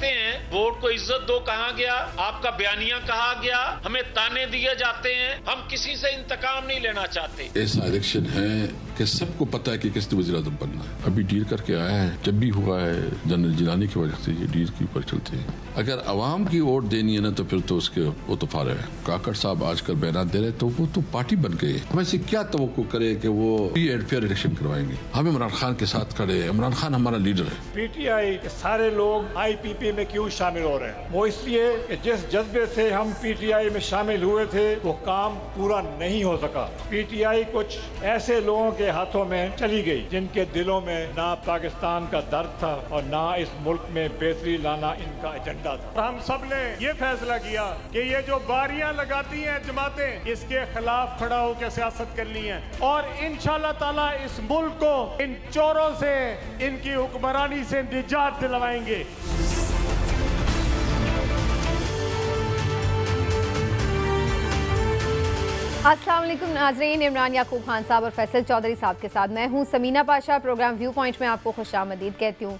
कहते हैं वोट को इज्जत दो कहा गया आपका बयानिया कहा गया हमें ताने दिए जाते हैं हम किसी से इंतकाम नहीं लेना चाहते ऐसा इलेक्शन है कि सबको पता है कि किसने वजी बनना अभी डील करके आया है जब भी हुआ है जनरल जिलानी की वजह से ये डील के ऊपर चलते हैं अगर आवाम की वोट देनी है ना तो फिर तो उसके वो तो फारे है काकड़ साहब आजकल बयान दे रहे तो वो तो पार्टी बन गई हम क्या तो करे कि वो फ्री एंड फेयर इलेक्शन करवाएंगे हम इमरान खान के साथ खड़े हैं इमरान खान हमारा लीडर है पीटीआई के सारे लोग आईपीपी में क्यों शामिल हो रहे हैं वो इसलिए कि जिस जज्बे से हम पीटीआई में शामिल हुए थे वो काम पूरा नहीं हो सका आई कुछ ऐसे लोगों के हाथों में चली गई जिनके दिलों में में ना पाकिस्तान का दर्द था और ना इस मुल्क में बेहतरी लाना इनका एजेंडा था हम सब ने ये फैसला किया कि ये जो बारियां लगाती हैं जमातें इसके खिलाफ खड़ा होकर सियासत करनी है और इन ताला इस मुल्क को इन चोरों से इनकी हुक्मरानी से निजात दिलवाएंगे असलम नाजरीन इमरान याकूब खान साहब और फैसल चौधरी साहब के साथ मैं हूं Sameena Pasha program viewpoint में आपको खुश आमदीद कहती हूं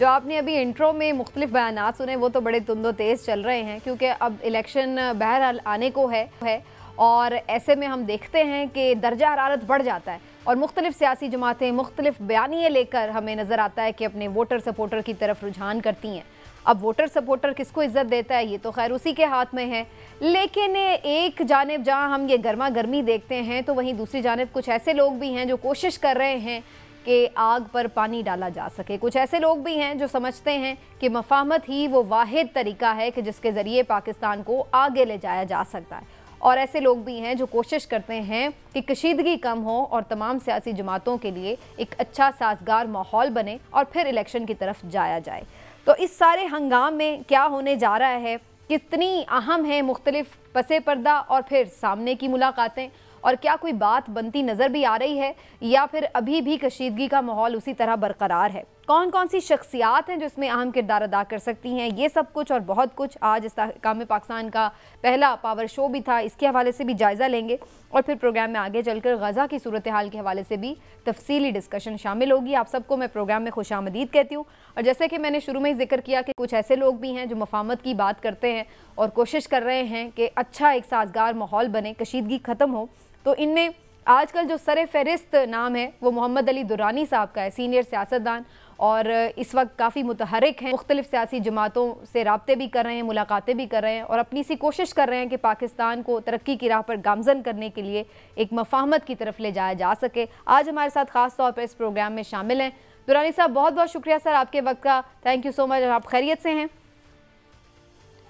जो आपने अभी इंट्रो में मुख्तलिफ बयान सुने वो तो बड़े तुंदो तेज़ चल रहे हैं क्योंकि अब इलेक्शन बहरहाल आने को है, है और ऐसे में हम देखते हैं कि दर्जा हरारत बढ़ जाता है और मुख्तलिफ सियासी जमातें मुख्तलिफ बयानी लेकर हमें नज़र आता है कि अपने वोटर सपोर्टर की तरफ रुझान करती हैं अब वोटर सपोर्टर किसको इज्जत देता है ये तो खैर उसी के हाथ में है लेकिन एक जानब जहाँ हम ये गर्मा गर्मी देखते हैं तो वहीं दूसरी जानब कुछ ऐसे लोग भी हैं जो कोशिश कर रहे हैं कि आग पर पानी डाला जा सके कुछ ऐसे लोग भी हैं जो समझते हैं कि मफामत ही वो वाद तरीका है कि जिसके ज़रिए पाकिस्तान को आगे ले जाया जा सकता है और ऐसे लोग भी हैं जो कोशिश करते हैं कि कशीदगी कम हो और तमाम सियासी जमातों के लिए एक अच्छा साजगार माहौल बने और फिर इलेक्शन की तरफ जाया जाए तो इस सारे हंगाम में क्या होने जा रहा है कितनी अहम है मुख्तलिफ पसे पर्दा और फिर सामने की मुलाकातें और क्या कोई बात बनती नज़र भी आ रही है या फिर अभी भी कशीदगी का माहौल उसी तरह बरकरार है कौन कौन सी शख्सियात हैं जो इसमें अहम किरदार अदा कर सकती हैं ये सब कुछ और बहुत कुछ आज इस काम पाकिस्तान का पहला पावर शो भी था इसके हवाले से भी जायज़ा लेंगे और फिर प्रोग्राम में आगे चलकर गज़ा की सूरत हाल के हवाले से भी तफसीली डिस्कशन शामिल होगी आप सबको मैं प्रोग्राम में खुश आमदीद कहती हूँ और जैसे कि मैंने शुरू में ही जिक्र किया कि कुछ ऐसे लोग भी हैं जो मफामत की बात करते हैं और कोशिश कर रहे हैं कि अच्छा एक साजगार माहौल बने कशीदगी ख़त्म हो तो इनमें आजकल जो सर फहरिस्त नाम है वो मोहम्मद अली दुरानी साहब का है सीनियर सियासतदान और इस वक्त काफ़ी मुतहरक हैं मुख्तलिफ सियासी जमातों से रबते भी कर रहे हैं मुलाकातें भी कर रहे हैं और अपनी सी कोशिश कर रहे हैं कि पाकिस्तान को तरक्की की राह पर गामजन करने के लिए एक मफाहमत की तरफ ले जाया जा सके आज हमारे साथ ख़ास तौर पर इस प्रोग्राम में शामिल हैं दुरानी साहब बहुत बहुत शुक्रिया सर आपके वक्त का थैंक यू सो मच आप खैरियत से हैं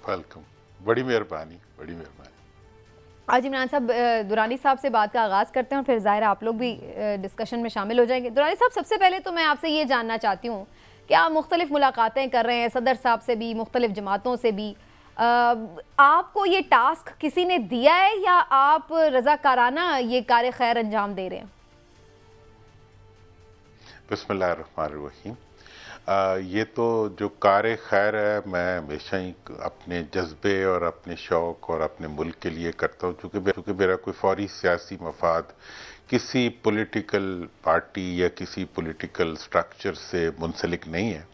वेलकम बड़ी मेहरबानी बड़ी मेहरबानी आज इमरान साहब दुरानी साहब से बात का आगाज़ करते हैं और फिर ज़ाहिर आप लोग भी डिस्कशन में शामिल हो जाएंगे दुरानी साहब सबसे पहले तो मैं आपसे ये जानना चाहती हूँ कि आप मुख्तलिफ़ मुलाकातें कर रहे हैं सदर साहब से भी मुख्तलिफ़ जमातों से भी आपको ये टास्क किसी ने दिया है या आप रज़ाकाराना ये कार्य खैर अंजाम दे रहे हैं बसमीम आ, ये तो जो कार खैर है मैं हमेशा ही अपने जज्बे और अपने शौक और अपने मुल्क के लिए करता हूँ चूँकि चूँकि मेरा कोई फौरी सियासी मफाद किसी पॉलिटिकल पार्टी या किसी पॉलिटिकल स्ट्रक्चर से मुंसलिक नहीं है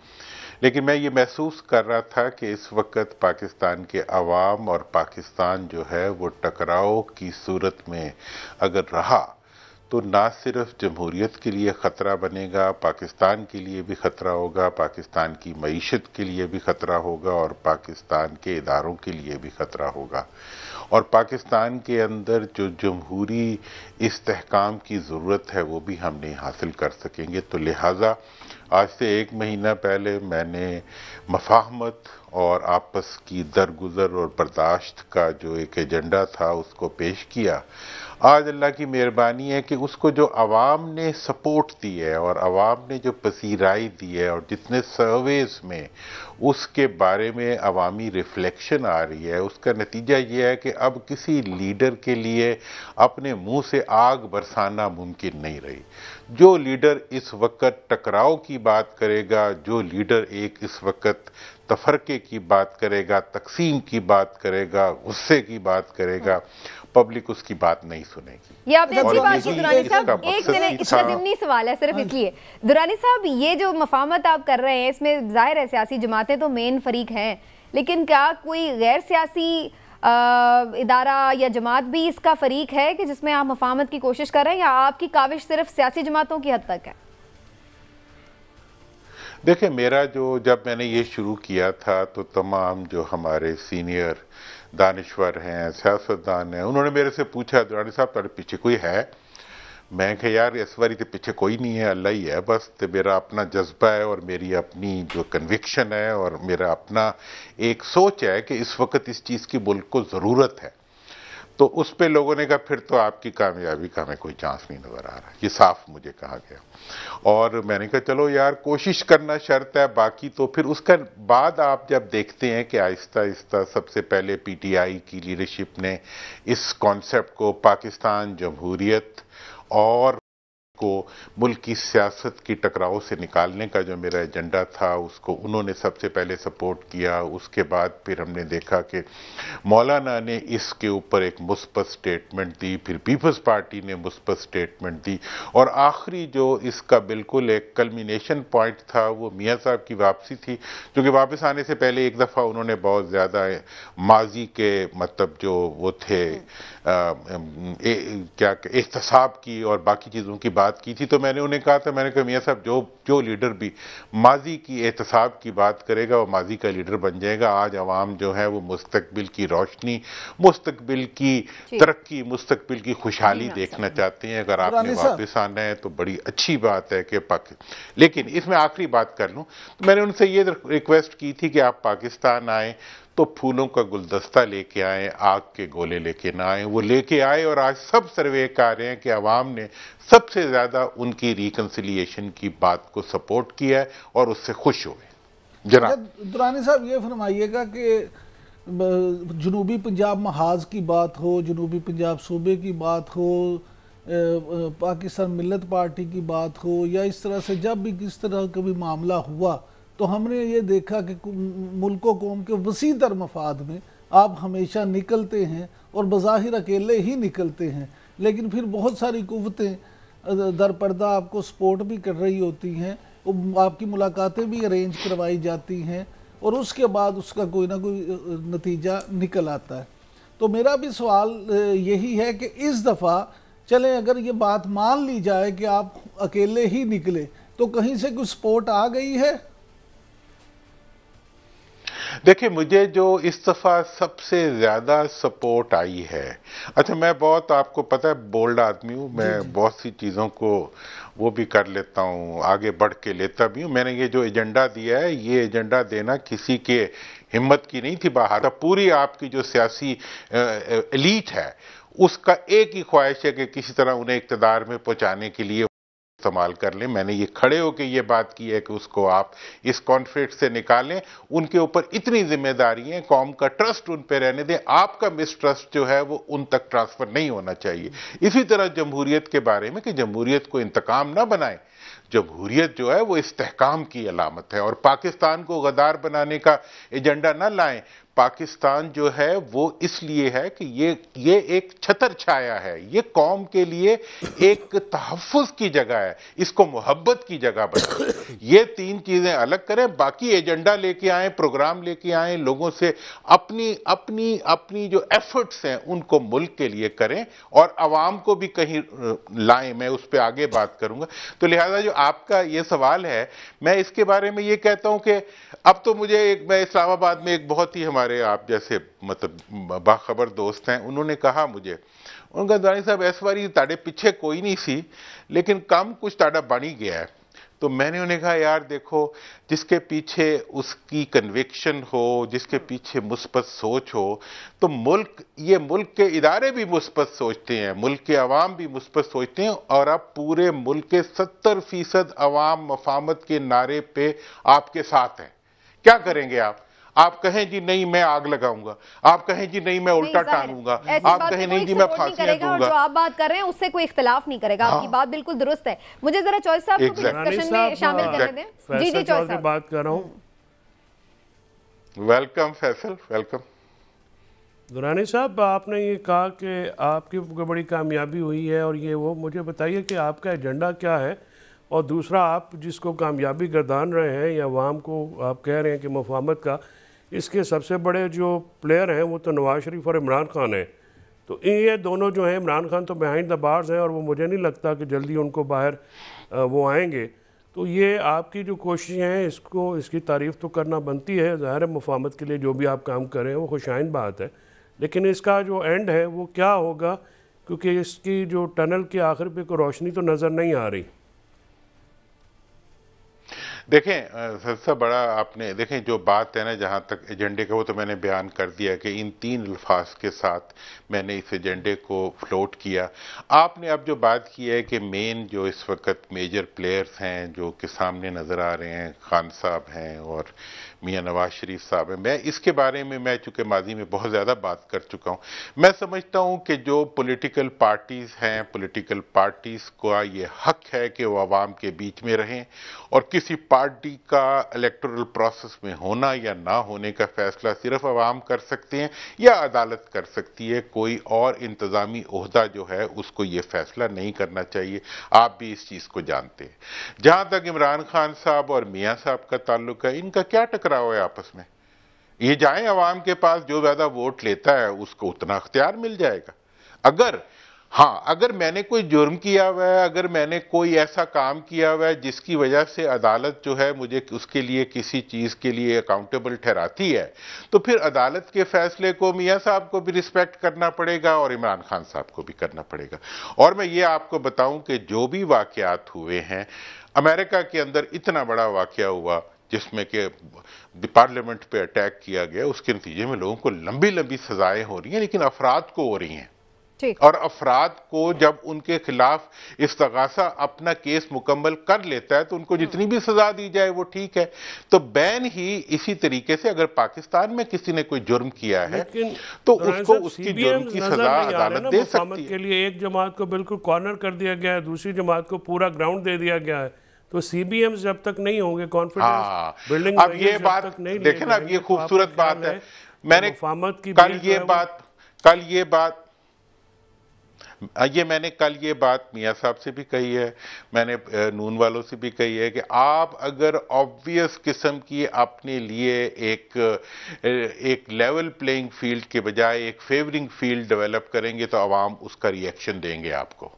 लेकिन मैं ये महसूस कर रहा था कि इस वक्त पाकिस्तान के अवाम और पाकिस्तान जो है वो टकराव की सूरत में अगर रहा तो ना सिर्फ जमहूरियत के लिए ख़तरा बनेगा पाकिस्तान के लिए भी ख़तरा होगा पाकिस्तान की मीशत के लिए भी ख़तरा होगा और पाकिस्तान के इदारों के लिए भी ख़तरा होगा और पाकिस्तान के अंदर जो जमहूरी इस्तेकाम की ज़रूरत है वो भी हम नहीं हासिल कर सकेंगे तो लिहाजा आज से एक महीना पहले मैंने मफाहमत और आपस की दरगुजर और बर्दाश्त का जो एक एजेंडा था उसको पेश किया आज अल्लाह की मेहरबानी है कि उसको जो आवाम ने सपोर्ट दी है और आवाम ने जो पसीराई दी है और जितने सर्वेज में उसके बारे में अवामी रिफ्लेक्शन आ रही है उसका नतीजा ये है कि अब किसी लीडर के लिए अपने मुंह से आग बरसाना मुमकिन नहीं रही जो लीडर इस वक्त टकराव की बात करेगा जो लीडर एक इस वक्त तफरके की बात करेगा तकसीम की बात करेगा गुस्से की बात करेगा पब्लिक उसकी बात नहीं सुनेगी ये आपने अच्छी बात की दुरानी साहब एक मेरा इसका जिमनी सवाल है सिर्फ हाँ इसलिए दुरानी साहब ये जो मफामत आप कर रहे हैं इसमें जाहिर है सियासी जमातें तो मेन फरीक हैं लेकिन क्या कोई गैर सियासी इदारा या जमात भी इसका फरीक है कि जिसमें आप मफामत की कोशिश कर रहे हैं या आपकी काविश सिर्फ सियासी जमातों की हद तक है देखिए मेरा जो जब मैंने ये शुरू किया था तो तमाम जो हमारे सीनियर दानश्वर हैं सियासतदान हैं उन्होंने मेरे से पूछा दुरानी साहब तेरे पीछे कोई है मैं कह यार इस बारी तो पीछे कोई नहीं है अल्लाह ही है बस तो मेरा अपना जज्बा है और मेरी अपनी जो कन्विक्शन है और मेरा अपना एक सोच है कि इस वक्त इस चीज़ की मुल्क को ज़रूरत है तो उस पर लोगों ने कहा फिर तो आपकी कामयाबी का हमें कोई चांस नहीं नज़र आ रहा ये साफ मुझे कहा गया और मैंने कहा चलो यार कोशिश करना शर्त है बाकी तो फिर उसका बाद आप जब देखते हैं कि आहिस्ता आहिस्ता सबसे पहले पीटीआई की लीडरशिप ने इस कॉन्सेप्ट को पाकिस्तान जमहूरियत और को मुल्क की सियासत की टकराव से निकालने का जो मेरा एजेंडा था उसको उन्होंने सबसे पहले सपोर्ट किया उसके बाद फिर हमने देखा कि मौलाना ने इसके ऊपर एक मुस्बत स्टेटमेंट दी फिर पीपल्स पार्टी ने मुस्बत स्टेटमेंट दी और आखिरी जो इसका बिल्कुल एक कलमिनेशन पॉइंट था वो मियाँ साहब की वापसी थी क्योंकि वापस आने से पहले एक दफ़ा उन्होंने बहुत ज़्यादा माजी के मतलब जो वो थे आ, हम्म। ए, क्या एहतसाब की और बाकी चीज़ों की बात बात की थी तो मैंने उन्हें कहा था मैंने कहा मियाँ साहब जो जो लीडर भी माजी की एहतसाब की बात करेगा वो माजी का लीडर बन जाएगा आज आवाम जो है वो मुस्तकबिल की रोशनी मुस्तकबिल की तरक्की मुस्तकबिल की खुशहाली देखना चाहते हैं अगर आपने वापस आना है तो बड़ी अच्छी बात है कि पाकिस्तान लेकिन इसमें आखिरी बात कर लूँ तो मैंने उनसे ये रिक्वेस्ट की थी कि आप पाकिस्तान आएँ तो फूलों का गुलदस्ता लेके आए आग के गोले लेके ना आए वो लेके आए और आज सब सर्वे कर रहे हैं कि आवाम ने सबसे ज्यादा उनकी रिकन्सिलियेशन की बात को सपोर्ट किया है और उससे खुश हुए अच्छा, दुरानी साहब ये फरमाइएगा कि जनूबी पंजाब महाज की बात हो जनूबी पंजाब सूबे की बात हो पाकिस्तान मिलत पार्टी की बात हो या इस तरह से जब भी किस तरह का भी मामला हुआ तो हमने ये देखा कि मुल्को कौम के वसी तर मफाद में आप हमेशा निकलते हैं और बज़ाहिर अकेले ही निकलते हैं लेकिन फिर बहुत सारी कुतें दरपर्दा आपको सपोर्ट भी कर रही होती हैं आपकी मुलाकातें भी अरेंज करवाई जाती हैं और उसके बाद उसका कोई ना कोई नतीजा निकल आता है तो मेरा भी सवाल यही है कि इस दफ़ा चलें अगर ये बात मान ली जाए कि आप अकेले ही निकले तो कहीं से कुछ सपोर्ट आ गई है देखिए मुझे जो इस दफ़ा सबसे ज़्यादा सपोर्ट आई है अच्छा मैं बहुत आपको पता है बोल्ड आदमी हूँ मैं बहुत सी चीज़ों को वो भी कर लेता हूँ आगे बढ़ के लेता भी हूँ मैंने ये जो एजेंडा दिया है ये एजेंडा देना किसी के हिम्मत की नहीं थी बाहर पूरी आपकी जो सियासी एलीट है उसका एक ही ख्वाहिश है कि किसी तरह उन्हें इकतदार में पहुंचाने के लिए इस्तेमाल कर लें मैंने ये खड़े होकर ये बात की है कि उसको आप इस कॉन्फ्लिक्ट से निकालें उनके ऊपर इतनी जिम्मेदारी है कौम का ट्रस्ट उन पर रहने दें आपका मिसट्रस्ट जो है वो उन तक ट्रांसफर नहीं होना चाहिए इसी तरह जमहूरियत के बारे में कि जमहूरियत को इंतकाम ना बनाएं जमहूरियत जो है वो इस्तेकाम की अलामत है और पाकिस्तान को गदार बनाने का एजेंडा ना लाएं पाकिस्तान जो है वो इसलिए है कि ये ये एक छतर छाया है ये कौम के लिए एक तहफ़ की जगह है इसको मोहब्बत की जगह बनाए ये तीन चीज़ें अलग करें बाकी एजेंडा लेके आए प्रोग्राम लेके आए लोगों से अपनी अपनी अपनी जो एफर्ट्स हैं उनको मुल्क के लिए करें और आवाम को भी कहीं लाएं मैं उस पर आगे बात करूंगा तो लिहाजा जो आपका ये सवाल है मैं इसके बारे में ये कहता हूँ कि अब तो मुझे एक मैं इस्लामाबाद में एक बहुत ही हमारे सारे आप जैसे मतलब बाखबर दोस्त हैं उन्होंने कहा मुझे उनका दानी साहब इस बारी ताड़े पीछे कोई नहीं सी लेकिन काम कुछ ताड़ा बनी गया है तो मैंने उन्हें कहा यार देखो जिसके पीछे उसकी कन्विक्शन हो जिसके पीछे मुस्बत सोच हो तो मुल्क ये मुल्क के इदारे भी मुस्बत सोचते हैं मुल्क के अवाम भी मुस्बत सोचते हैं और अब पूरे मुल्क के सत्तर फीसद अवाम मफामत के नारे पे आपके साथ हैं क्या करेंगे आप आप कहें जी नहीं मैं आग लगाऊंगा आप कहें जी नहीं मैं उल्टा टांगूंगा आप कहें नहीं जी मैं फांसी दूंगा आप बात कर रहे हैं उससे कोई इख्तलाफ नहीं करेगा हाँ। आपकी बात बिल्कुल दुरुस्त है मुझे जरा चॉइस साहब को डिस्कशन में शामिल हाँ। करने दें जी जी चॉइस साहब बात कर रहा हूं वेलकम फैसल वेलकम दुरानी साहब आपने ये कहा कि आपकी बड़ी कामयाबी हुई है और ये वो मुझे बताइए कि आपका एजेंडा क्या है और दूसरा आप जिसको कामयाबी गर्दान रहे हैं या वाम को आप कह रहे हैं कि मफामत का इसके सबसे बड़े जो प्लेयर हैं वो तो नवाज शरीफ और इमरान खान हैं तो ये दोनों जो हैं इमरान खान तो बिहाइंड द बार्स हैं और वो मुझे नहीं लगता कि जल्दी उनको बाहर वो आएंगे तो ये आपकी जो कोशिशें हैं इसको इसकी तारीफ़ तो करना बनती है ज़ाहिर मफामत के लिए जो भी आप काम कर रहे हैं वो खुशाइन बात है लेकिन इसका जो एंड है वो क्या होगा क्योंकि इसकी जो टनल के आखिर पे कोई रोशनी तो नज़र नहीं आ रही देखें सबसे बड़ा आपने देखें जो बात है ना जहाँ तक एजेंडे का वो तो मैंने बयान कर दिया कि इन तीन अल्फाज के साथ मैंने इस एजेंडे को फ्लोट किया आपने अब जो बात की है कि मेन जो इस वक्त मेजर प्लेयर्स हैं जो कि सामने नज़र आ रहे हैं खान साहब हैं और मियाँ नवाज शरीफ साहब हैं मैं इसके बारे में मैं चूँकि माजी में बहुत ज़्यादा बात कर चुका हूँ मैं समझता हूँ कि जो पोलिटिकल पार्टीज़ हैं पोलिटिकल पार्टीज़ का ये हक है कि वो आवाम के बीच में रहें और किसी पार्टी का इलेक्टोरल प्रोसेस में होना या ना होने का फ़ैसला सिर्फ आवाम कर सकते हैं या अदालत कर सकती है कोई और इंतज़ामी अहदा जो है उसको ये फैसला नहीं करना चाहिए आप भी इस चीज़ को जानते हैं जहाँ तक इमरान खान साहब और मियाँ साहब का ताल्लुक है इनका क्या टकर हुआ है आपस में ये जाए अवाम के पास जो ज्यादा वोट लेता है उसको उतना अख्तियार मिल जाएगा अगर हाँ अगर मैंने कोई जुर्म किया हुआ है अगर मैंने कोई ऐसा काम किया हुआ है जिसकी वजह से अदालत जो है मुझे उसके लिए किसी चीज़ के लिए अकाउंटेबल ठहराती है तो फिर अदालत के फैसले को मियाँ साहब को भी रिस्पेक्ट करना पड़ेगा और इमरान खान साहब को भी करना पड़ेगा और मैं ये आपको बताऊं कि जो भी वाकयात हुए हैं अमेरिका के अंदर इतना बड़ा वाक़ हुआ जिसमें कि पार्लियामेंट पे अटैक किया गया उसके नतीजे में लोगों को लंबी लंबी सजाएं हो रही हैं लेकिन अफराद को हो रही हैं और अफराद को जब उनके खिलाफ इस्तगासा अपना केस मुकम्मल कर लेता है तो उनको हम्म। जितनी भी सजा दी जाए वो ठीक है तो बैन ही इसी तरीके से अगर पाकिस्तान में किसी ने कोई जुर्म किया है तो उसको उसकी जुर्म की सजा अदालत दे सकती है के लिए एक जमात को बिल्कुल कॉर्नर कर दिया गया है दूसरी जमात को पूरा ग्राउंड दे दिया गया है तो सीबीएम जब तक नहीं होंगे कॉन्फिडेंस बिल्डिंग हाँ। अब ये बात नहीं देखे ना अब ये खूबसूरत तो बात है मैंने तो फार्मत की कल ये बात कल ये बात ये मैंने कल ये बात मियाँ साहब से भी कही है मैंने नून वालों से भी कही है कि आप अगर ऑब्वियस किस्म की अपने लिए एक एक लेवल प्लेइंग फील्ड के बजाय एक फेवरिंग फील्ड डेवलप करेंगे तो आवाम उसका रिएक्शन देंगे आपको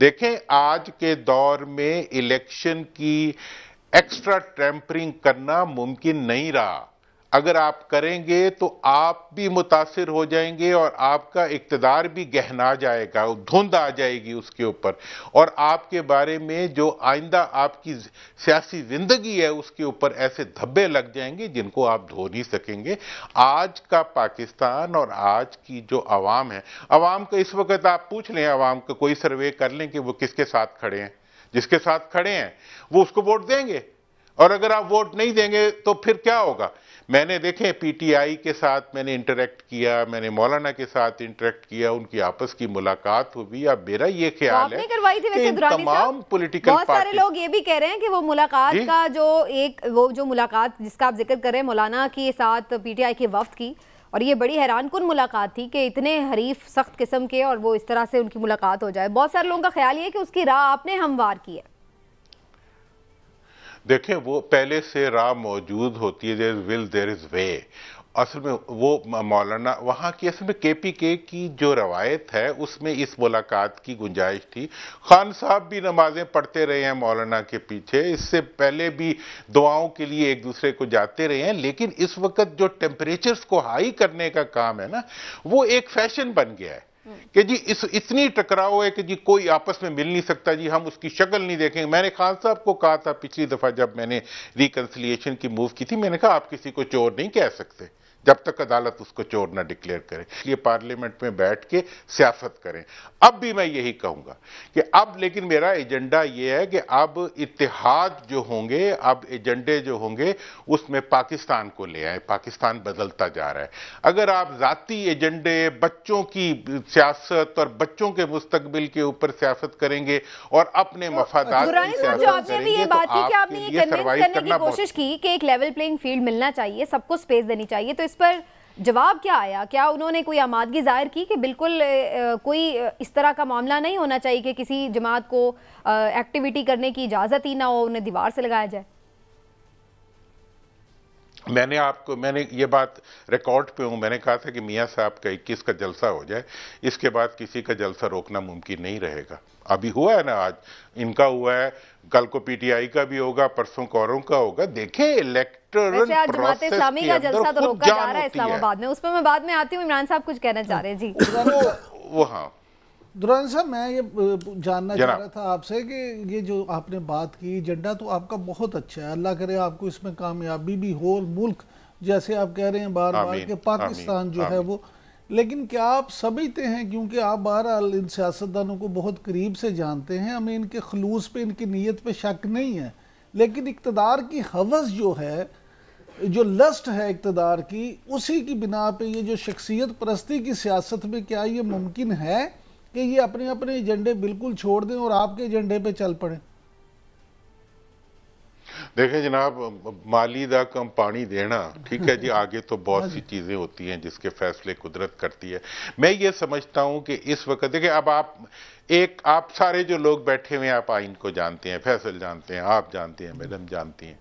देखें आज के दौर में इलेक्शन की एक्स्ट्रा टेम्परिंग करना मुमकिन नहीं रहा अगर आप करेंगे तो आप भी मुतासर हो जाएंगे और आपका इकतदार भी गहना जाएगा धुंध आ जाएगी उसके ऊपर और आपके बारे में जो आइंदा आपकी सियासी जिंदगी है उसके ऊपर ऐसे धब्बे लग जाएंगे जिनको आप धो नहीं सकेंगे आज का पाकिस्तान और आज की जो आवाम है आवाम का इस वक्त आप पूछ लें आवाम का कोई सर्वे कर लें कि वो किसके साथ खड़े हैं जिसके साथ खड़े हैं वो उसको वोट देंगे और अगर आप वोट नहीं देंगे तो फिर क्या होगा मैंने देखे पीटीआई के साथ मैंने इंटरेक्ट किया मैंने मौलाना के साथ इंटरेक्ट किया उनकी आपस की मुलाकात हुई अब मेरा ये ख्याल तो है थी वैसे तमाम पॉलिटिकल बहुत सारे लोग ये भी कह रहे हैं कि वो मुलाकात जी? का जो एक वो जो मुलाकात जिसका आप जिक्र करें मौलाना के साथ पीटीआई के वफ्त की और ये बड़ी हैरान कन मुलाकात थी कि इतने हरीफ सख्त किस्म के और वो इस तरह से उनकी मुलाकात हो जाए बहुत सारे लोगों का ख्याल ये है कि उसकी राह आपने हमवार की है देखें वो पहले से राह मौजूद होती है there is will there is way असल में वो मौलाना वहाँ की असल में के पी के की जो रवायत है उसमें इस मुलाकात की गुंजाइश थी खान साहब भी नमाजें पढ़ते रहे हैं मौलाना के पीछे इससे पहले भी दुआओं के लिए एक दूसरे को जाते रहे हैं लेकिन इस वक्त जो टेम्परेचर्स को हाई करने का काम है ना वो एक फैशन बन गया है कि जी इस इतनी टकराव है कि जी कोई आपस में मिल नहीं सकता जी हम उसकी शक्ल नहीं देखेंगे मैंने खान साहब को कहा था पिछली दफा जब मैंने रिकंसिलिएशन की मूव की थी मैंने कहा आप किसी को चोर नहीं कह सकते जब तक अदालत उसको चोर ना डिक्लेयर करे इसलिए पार्लियामेंट में बैठ के सियासत करें अब भी मैं यही कहूंगा कि अब लेकिन मेरा एजेंडा ये है कि अब इतिहाद जो होंगे अब एजेंडे जो होंगे उसमें पाकिस्तान को ले आए पाकिस्तान बदलता जा रहा है अगर आप जाति एजेंडे बच्चों की सियासत और बच्चों के मुस्तकबिल के ऊपर सियासत करेंगे और अपने तो मफादात की तो की कोशिश की कि एक लेवल प्लेइंग फील्ड मिलना चाहिए सबको स्पेस देनी चाहिए तो इस पर जवाब क्या आया क्या उन्होंने कोई आमादगी जाहिर की कि बिल्कुल कोई इस तरह का मामला नहीं होना चाहिए कि किसी जमात को एक्टिविटी करने की इजाज़त ही ना हो उन्हें दीवार से लगाया जाए मैंने आपको मैंने ये बात रिकॉर्ड पे हूँ मैंने कहा था कि मियाँ साहब का इक्कीस का जलसा हो जाए इसके बाद किसी का जलसा रोकना मुमकिन नहीं रहेगा अभी हुआ है ना आज इनका हुआ है कल को पीटीआई का भी होगा परसों कौरों का होगा देखे इलेक्टोरल इस्लामी का जलसा तो रोका जा रहा है इस्लामाबाद में उस पर मैं बाद में आती हूँ इमरान साहब कुछ कहना चाह रहे हैं जी वो हाँ दुरान साहब मैं ये जानना चाह रहा था आपसे कि ये जो आपने बात की एजेंडा तो आपका बहुत अच्छा है अल्लाह करे आपको इसमें कामयाबी भी हो और मुल्क जैसे आप कह रहे हैं बार बार के पाकिस्तान जो है वो लेकिन क्या आप समझते हैं क्योंकि आप बहरहाल इन सियासतदानों को बहुत करीब से जानते हैं हमें इनके खलूस पे इनकी नीयत पे शक नहीं है लेकिन इकतदार की हवस जो है जो लस्ट है इकतदार की उसी की बिना पे ये जो शख्सियत परस्ती की सियासत में क्या ये मुमकिन है कि ये अपने अपने एजेंडे बिल्कुल छोड़ दें और आपके एजेंडे पे चल पड़े देखें जनाब माली दा कम पानी देना ठीक है जी आगे तो बहुत हाँ सी चीज़ें होती हैं जिसके फैसले कुदरत करती है मैं ये समझता हूं कि इस वक्त देखिए अब आप एक आप सारे जो लोग बैठे हुए हैं आप आइन को जानते हैं फैसल जानते हैं आप जानते हैं मैडम जानती हैं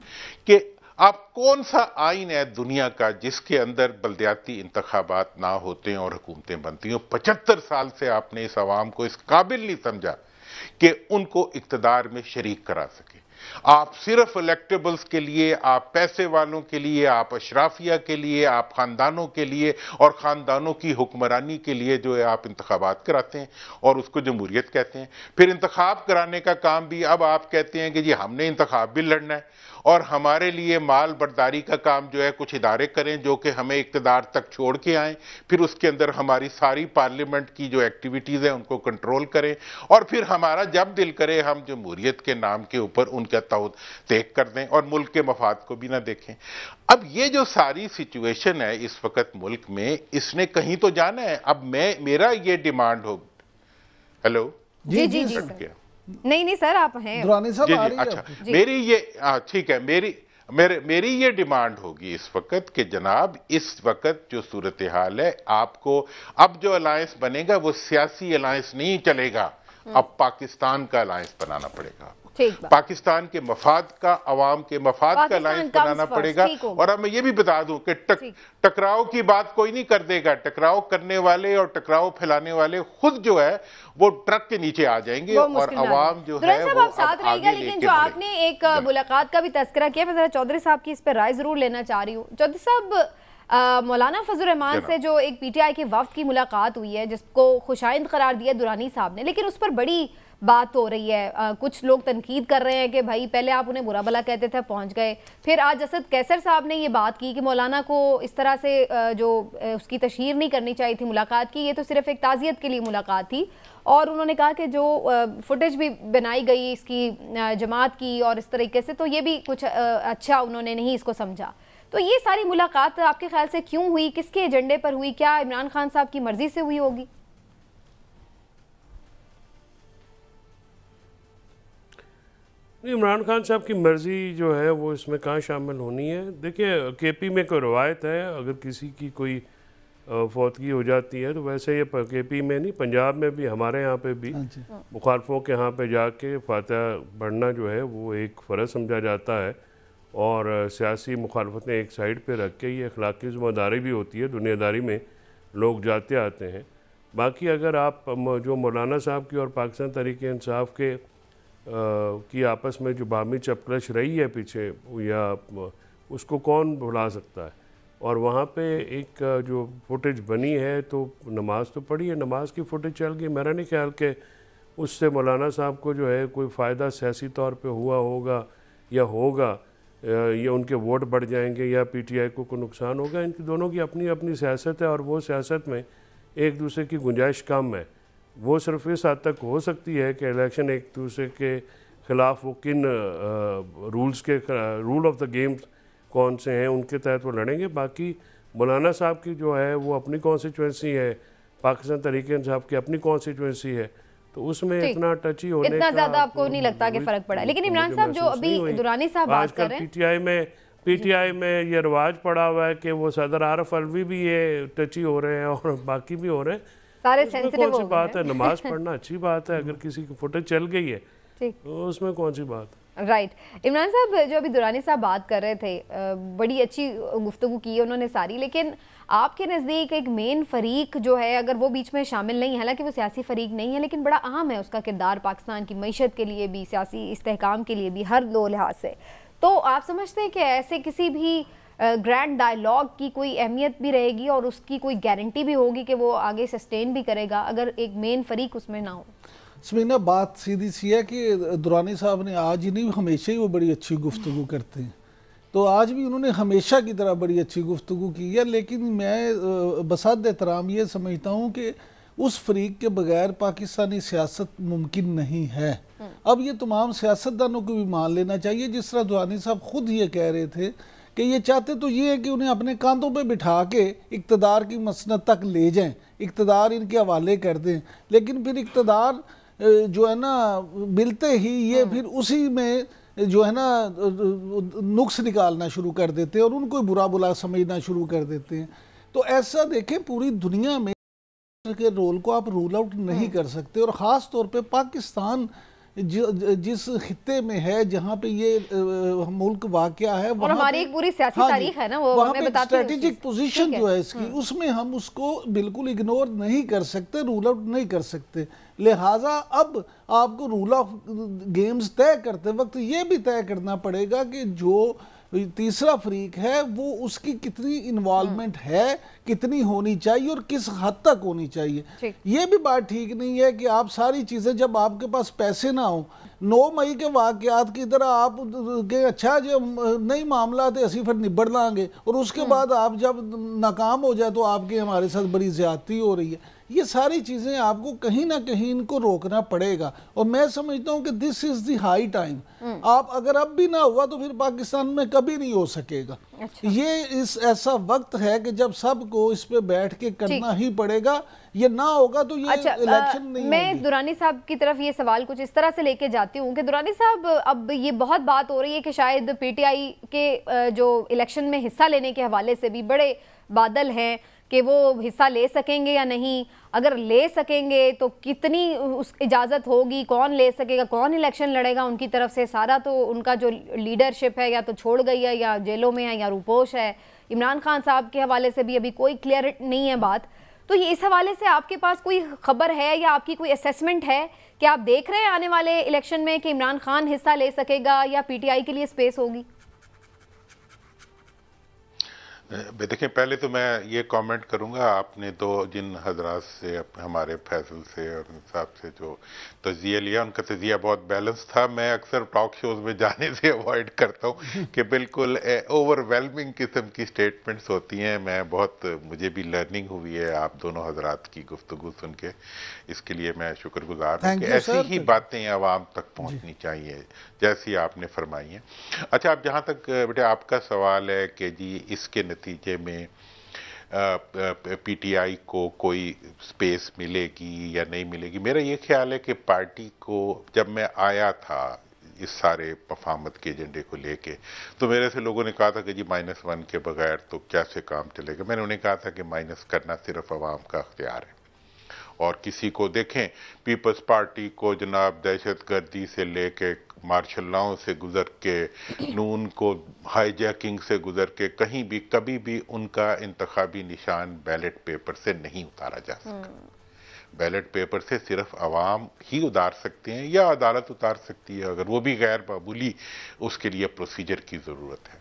कि आप कौन सा आइन है दुनिया का जिसके अंदर बलदयाती इंतबात ना होते हैं और हुकूमतें बनती हैं पचहत्तर साल से आपने इस आवाम को इस काबिल नहीं समझा कि उनको इकतदार में शरीक करा सके आप सिर्फ इलेक्टेबल्स के लिए आप पैसे वालों के लिए आप अशराफिया के लिए आप खानदानों के लिए और खानदानों की हुक्मरानी के लिए जो है आप इंतबात कराते हैं और उसको जमहूरियत कहते हैं फिर इंतखब कराने का काम भी अब आप कहते हैं कि जी हमने इंतखा भी लड़ना है और हमारे लिए माल बर्दारी का काम जो है कुछ इदारे करें जो कि हमें इकतदार तक छोड़ के आएँ फिर उसके अंदर हमारी सारी पार्लियामेंट की जो एक्टिविटीज़ हैं उनको कंट्रोल करें और फिर हमारा जब दिल करे हम जमहूरीत के नाम के ऊपर उनका तो तेक कर दें और मुल्क के मफाद को भी ना देखें अब ये जो सारी सिचुएशन है इस वक्त मुल्क में इसने कहीं तो जाना है अब मैं मेरा ये डिमांड हो हेलो जी जी, जी, जी, जी नहीं नहीं सर आप हैं दुरानी साहब आ रही अच्छा मेरी ये ठीक है मेरी मेरे मेरी ये डिमांड होगी इस वक्त कि जनाब इस वक्त जो सूरत हाल है आपको अब जो अलायंस बनेगा वो सियासी अलायंस नहीं चलेगा हम्म। अब पाकिस्तान का अलायंस बनाना पड़ेगा पाकिस्तान के मफाद का आवाम के मफाद का लाइन बनाना पड़ेगा और अब मैं ये भी बता दूं कि टक, टकराव की बात कोई नहीं कर देगा टकराव करने वाले और टकराव फैलाने वाले खुद जो है वो ट्रक के नीचे आ जाएंगे और आवाम जो है वो साथ रहेगा लेकिन जो आपने एक मुलाकात का भी तस्करा किया मैं चौधरी साहब की इस पर राय जरूर लेना चाह रही हूँ चौधरी साहब मौलाना फजल रहमान से जो एक पीटीआई के वफद की मुलाकात हुई है जिसको खुशाइंद करार दिया दुरानी साहब ने लेकिन उस पर बड़ी बात हो रही है आ, कुछ लोग तनकीद कर रहे हैं कि भाई पहले आप उन्हें बुरा भला कहते थे पहुंच गए फिर आज असद कैसर साहब ने ये बात की कि मौलाना को इस तरह से आ, जो उसकी तशहर नहीं करनी चाहिए थी मुलाकात की ये तो सिर्फ एक ताज़ियत के लिए मुलाकात थी और उन्होंने कहा कि जो फुटेज भी बनाई गई इसकी जमात की और इस तरीके से तो ये भी कुछ अच्छा उन्होंने नहीं इसको समझा तो ये सारी मुलाकात आपके ख्याल से क्यों हुई किसके एजेंडे पर हुई क्या इमरान खान साहब की मर्ज़ी से हुई होगी इमरान खान साहब की मर्ज़ी जो है वो इसमें कहाँ शामिल होनी है देखिए के पी में कोई रवायत है अगर किसी की कोई फौतगी हो जाती है तो वैसे ये के पी में नहीं पंजाब में भी हमारे यहाँ पे भी हाँ हाँ। मुखालफों के यहाँ पे जाके फातह बढ़ना जो है वो एक फ़र्ज समझा जाता है और सियासी मुखालफतें एक साइड पे रख के ये अखलाकी ज़िम्मेदारी भी होती है दुनियादारी में लोग जाते आते हैं बाकी अगर आप जो मौलाना साहब की और पाकिस्तान तरीक़ानसाफ़ इंसाफ के की आपस में जो बामी चपकलश रही है पीछे या उसको कौन भुला सकता है और वहाँ पे एक जो फुटेज बनी है तो नमाज तो पढ़ी है नमाज की फुटेज चल गई मेरा नहीं ख्याल के उससे मौलाना साहब को जो है कोई फ़ायदा सियासी तौर पे हुआ होगा या होगा या उनके वोट बढ़ जाएंगे या पीटीआई को कोई नुकसान होगा इनकी दोनों की अपनी अपनी सियासत है और वो सियासत में एक दूसरे की गुंजाइश कम है वो सिर्फ इस हद तक हो सकती है कि इलेक्शन एक दूसरे के खिलाफ वो किन रूल्स के रूल ऑफ द गेम्स कौन से हैं उनके तहत वो लड़ेंगे बाकी मौलाना साहब की जो है वो अपनी कॉन्स्टिट्यूंसी है पाकिस्तान तरीके साहब की अपनी कॉन्स्टिट्यूंसी है तो उसमें इतना टच ही होने इतना ज्यादा आपको नहीं लगता कि फर्क पड़ा लेकिन इमरान साहब जो अभी दुरानी साहब बात कर रहे हैं पीटीआई में पीटीआई में ये रिवाज पड़ा हुआ है कि वो सदर आरफ अलवी भी ये टची हो रहे हैं और बाकी भी हो रहे हैं सारे सेंसिटिव कौन सी बात है नमाज पढ़ना अच्छी बात है अगर किसी की फोटो चल गई है तो उसमें कौन सी बात है राइट इमरान साहब जो अभी दुरानी साहब बात कर रहे थे बड़ी अच्छी गुफ्तु की है उन्होंने सारी लेकिन आपके नज़दीक एक मेन फरीक जो है अगर वो बीच में शामिल नहीं है हालांकि वो सियासी फरीक नहीं है लेकिन बड़ा अहम है उसका किरदार पाकिस्तान की मीशत के लिए भी सियासी इस्तेकाम के लिए भी हर दो लिहाज से तो आप समझते हैं कि ऐसे किसी भी ग्रैंड डायलॉग की कोई अहमियत भी रहेगी और उसकी कोई गारंटी भी होगी कि वो आगे सस्टेन भी करेगा अगर एक मेन फरीक उसमें ना हो समीना बात सीधी सी है कि दुरानी साहब ने आज ही नहीं हमेशा ही वो बड़ी अच्छी गुफ्तु करते हैं तो आज भी उन्होंने हमेशा की तरह बड़ी अच्छी गुफ्तु की है लेकिन मैं बसात एहतराम ये समझता हूँ कि उस फरीक के बगैर पाकिस्तानी सियासत मुमकिन नहीं है हम्म। अब ये तमाम सियासतदानों को भी मान लेना चाहिए जिस तरह दुरानी साहब खुद ये कह रहे थे कि ये चाहते तो ये है कि उन्हें अपने कांधों पे बिठा के इकतदार की मसनत तक ले जाएं इकतदार इनके हवाले कर दें लेकिन फिर इकतदार जो है ना मिलते ही ये हाँ। फिर उसी में जो है ना नुक्स निकालना शुरू कर देते हैं और उनको बुरा बुला समझना शुरू कर देते हैं तो ऐसा देखें पूरी दुनिया में के रोल को आप रूल आउट नहीं हाँ। कर सकते और ख़ास तौर पे पाकिस्तान जिस खत्े में है जहाँ पे ये मुल्क वाक़ है और हमारी एक पूरी हाँ सियासी हाँ तारीख है ना वो वहाँ पे स्ट्रेटेजिक पोजीशन जो है इसकी हाँ। उसमें हम उसको बिल्कुल इग्नोर नहीं कर सकते रूल आउट नहीं कर सकते लिहाजा अब आपको रूल ऑफ गेम्स तय करते वक्त ये भी तय करना पड़ेगा कि जो तीसरा फरीक है वो उसकी कितनी इन्वॉल्वमेंट हम्म। है कितनी होनी चाहिए और किस हद तक होनी चाहिए ये भी बात ठीक नहीं है कि आप सारी चीज़ें जब आपके पास पैसे ना हो नौ मई के वाकयात की तरह आप के अच्छा जो नई मामला थे असी फिर निबड़ लाँगे और उसके हम्म। बाद आप जब नाकाम हो जाए तो आपके हमारे साथ बड़ी ज्यादती हो रही है ये सारी चीज़ें आपको कहीं ना कहीं इनको रोकना पड़ेगा और मैं समझता हूँ कि this is the high time आप अगर अब भी ना हुआ तो फिर पाकिस्तान में कभी नहीं हो सकेगा अच्छा। ये इस ऐसा वक्त है कि जब सबको इस पर बैठ के करना ही पड़ेगा ये ना होगा तो ये अच्छा, इलेक्शन नहीं मैं दुरानी साहब की तरफ ये सवाल कुछ इस तरह से लेके जाती हूँ कि दुरानी साहब अब ये बहुत बात हो रही है कि शायद पीटीआई के जो इलेक्शन में हिस्सा लेने के हवाले से भी बड़े बादल हैं कि वो हिस्सा ले सकेंगे या नहीं अगर ले सकेंगे तो कितनी उस इजाज़त होगी कौन ले सकेगा कौन इलेक्शन लड़ेगा उनकी तरफ से सारा तो उनका जो लीडरशिप है या तो छोड़ गई है या जेलों में है या रूपोश है इमरान खान साहब के हवाले से भी अभी कोई क्लियर नहीं है बात तो ये इस हवाले से आपके पास कोई खबर है या आपकी कोई असेसमेंट है कि आप देख रहे हैं आने वाले इलेक्शन में कि इमरान खान हिस्सा ले सकेगा या पीटीआई के लिए स्पेस होगी देखें पहले तो मैं ये कमेंट करूंगा आपने तो जिन हजरात से हमारे फैसल से और साहब से जो तजिया तो लिया उनका तजिया तो बहुत बैलेंस था मैं अक्सर टॉक शोज में जाने से अवॉइड करता हूँ कि बिल्कुल ओवरवेलमिंग किस्म की स्टेटमेंट्स होती हैं मैं बहुत मुझे भी लर्निंग हुई है आप दोनों हजरात की गुफ्तु सुन के इसके लिए मैं शुक्रगुजार हूँ कि ऐसी ही बातें आवाम तक पहुँचनी चाहिए जैसी आपने फरमाई हैं अच्छा आप जहाँ तक बेटे आपका सवाल है कि जी इसके नतीजे में पीटीआई को कोई स्पेस मिलेगी या नहीं मिलेगी मेरा ये ख्याल है कि पार्टी को जब मैं आया था इस सारे मफामत के एजेंडे को लेके तो मेरे से लोगों ने कहा था कि जी माइनस वन के बगैर तो कैसे काम चलेगा मैंने उन्हें कहा था कि माइनस करना सिर्फ आवाम का अख्तियार है और किसी को देखें पीपल्स पार्टी को जनाब दहशतगर्दी से लेके कर मार्शल्लाओं से गुजर के नून को हाईजैकिंग से गुजर के कहीं भी कभी भी उनका इंतबी निशान बैलेट पेपर से नहीं उतारा जा सका हम्म। बैलेट पेपर से सिर्फ आवाम ही उतार सकते हैं या अदालत उतार सकती है अगर वो भी गैर मामूली उसके लिए प्रोसीजर की ज़रूरत है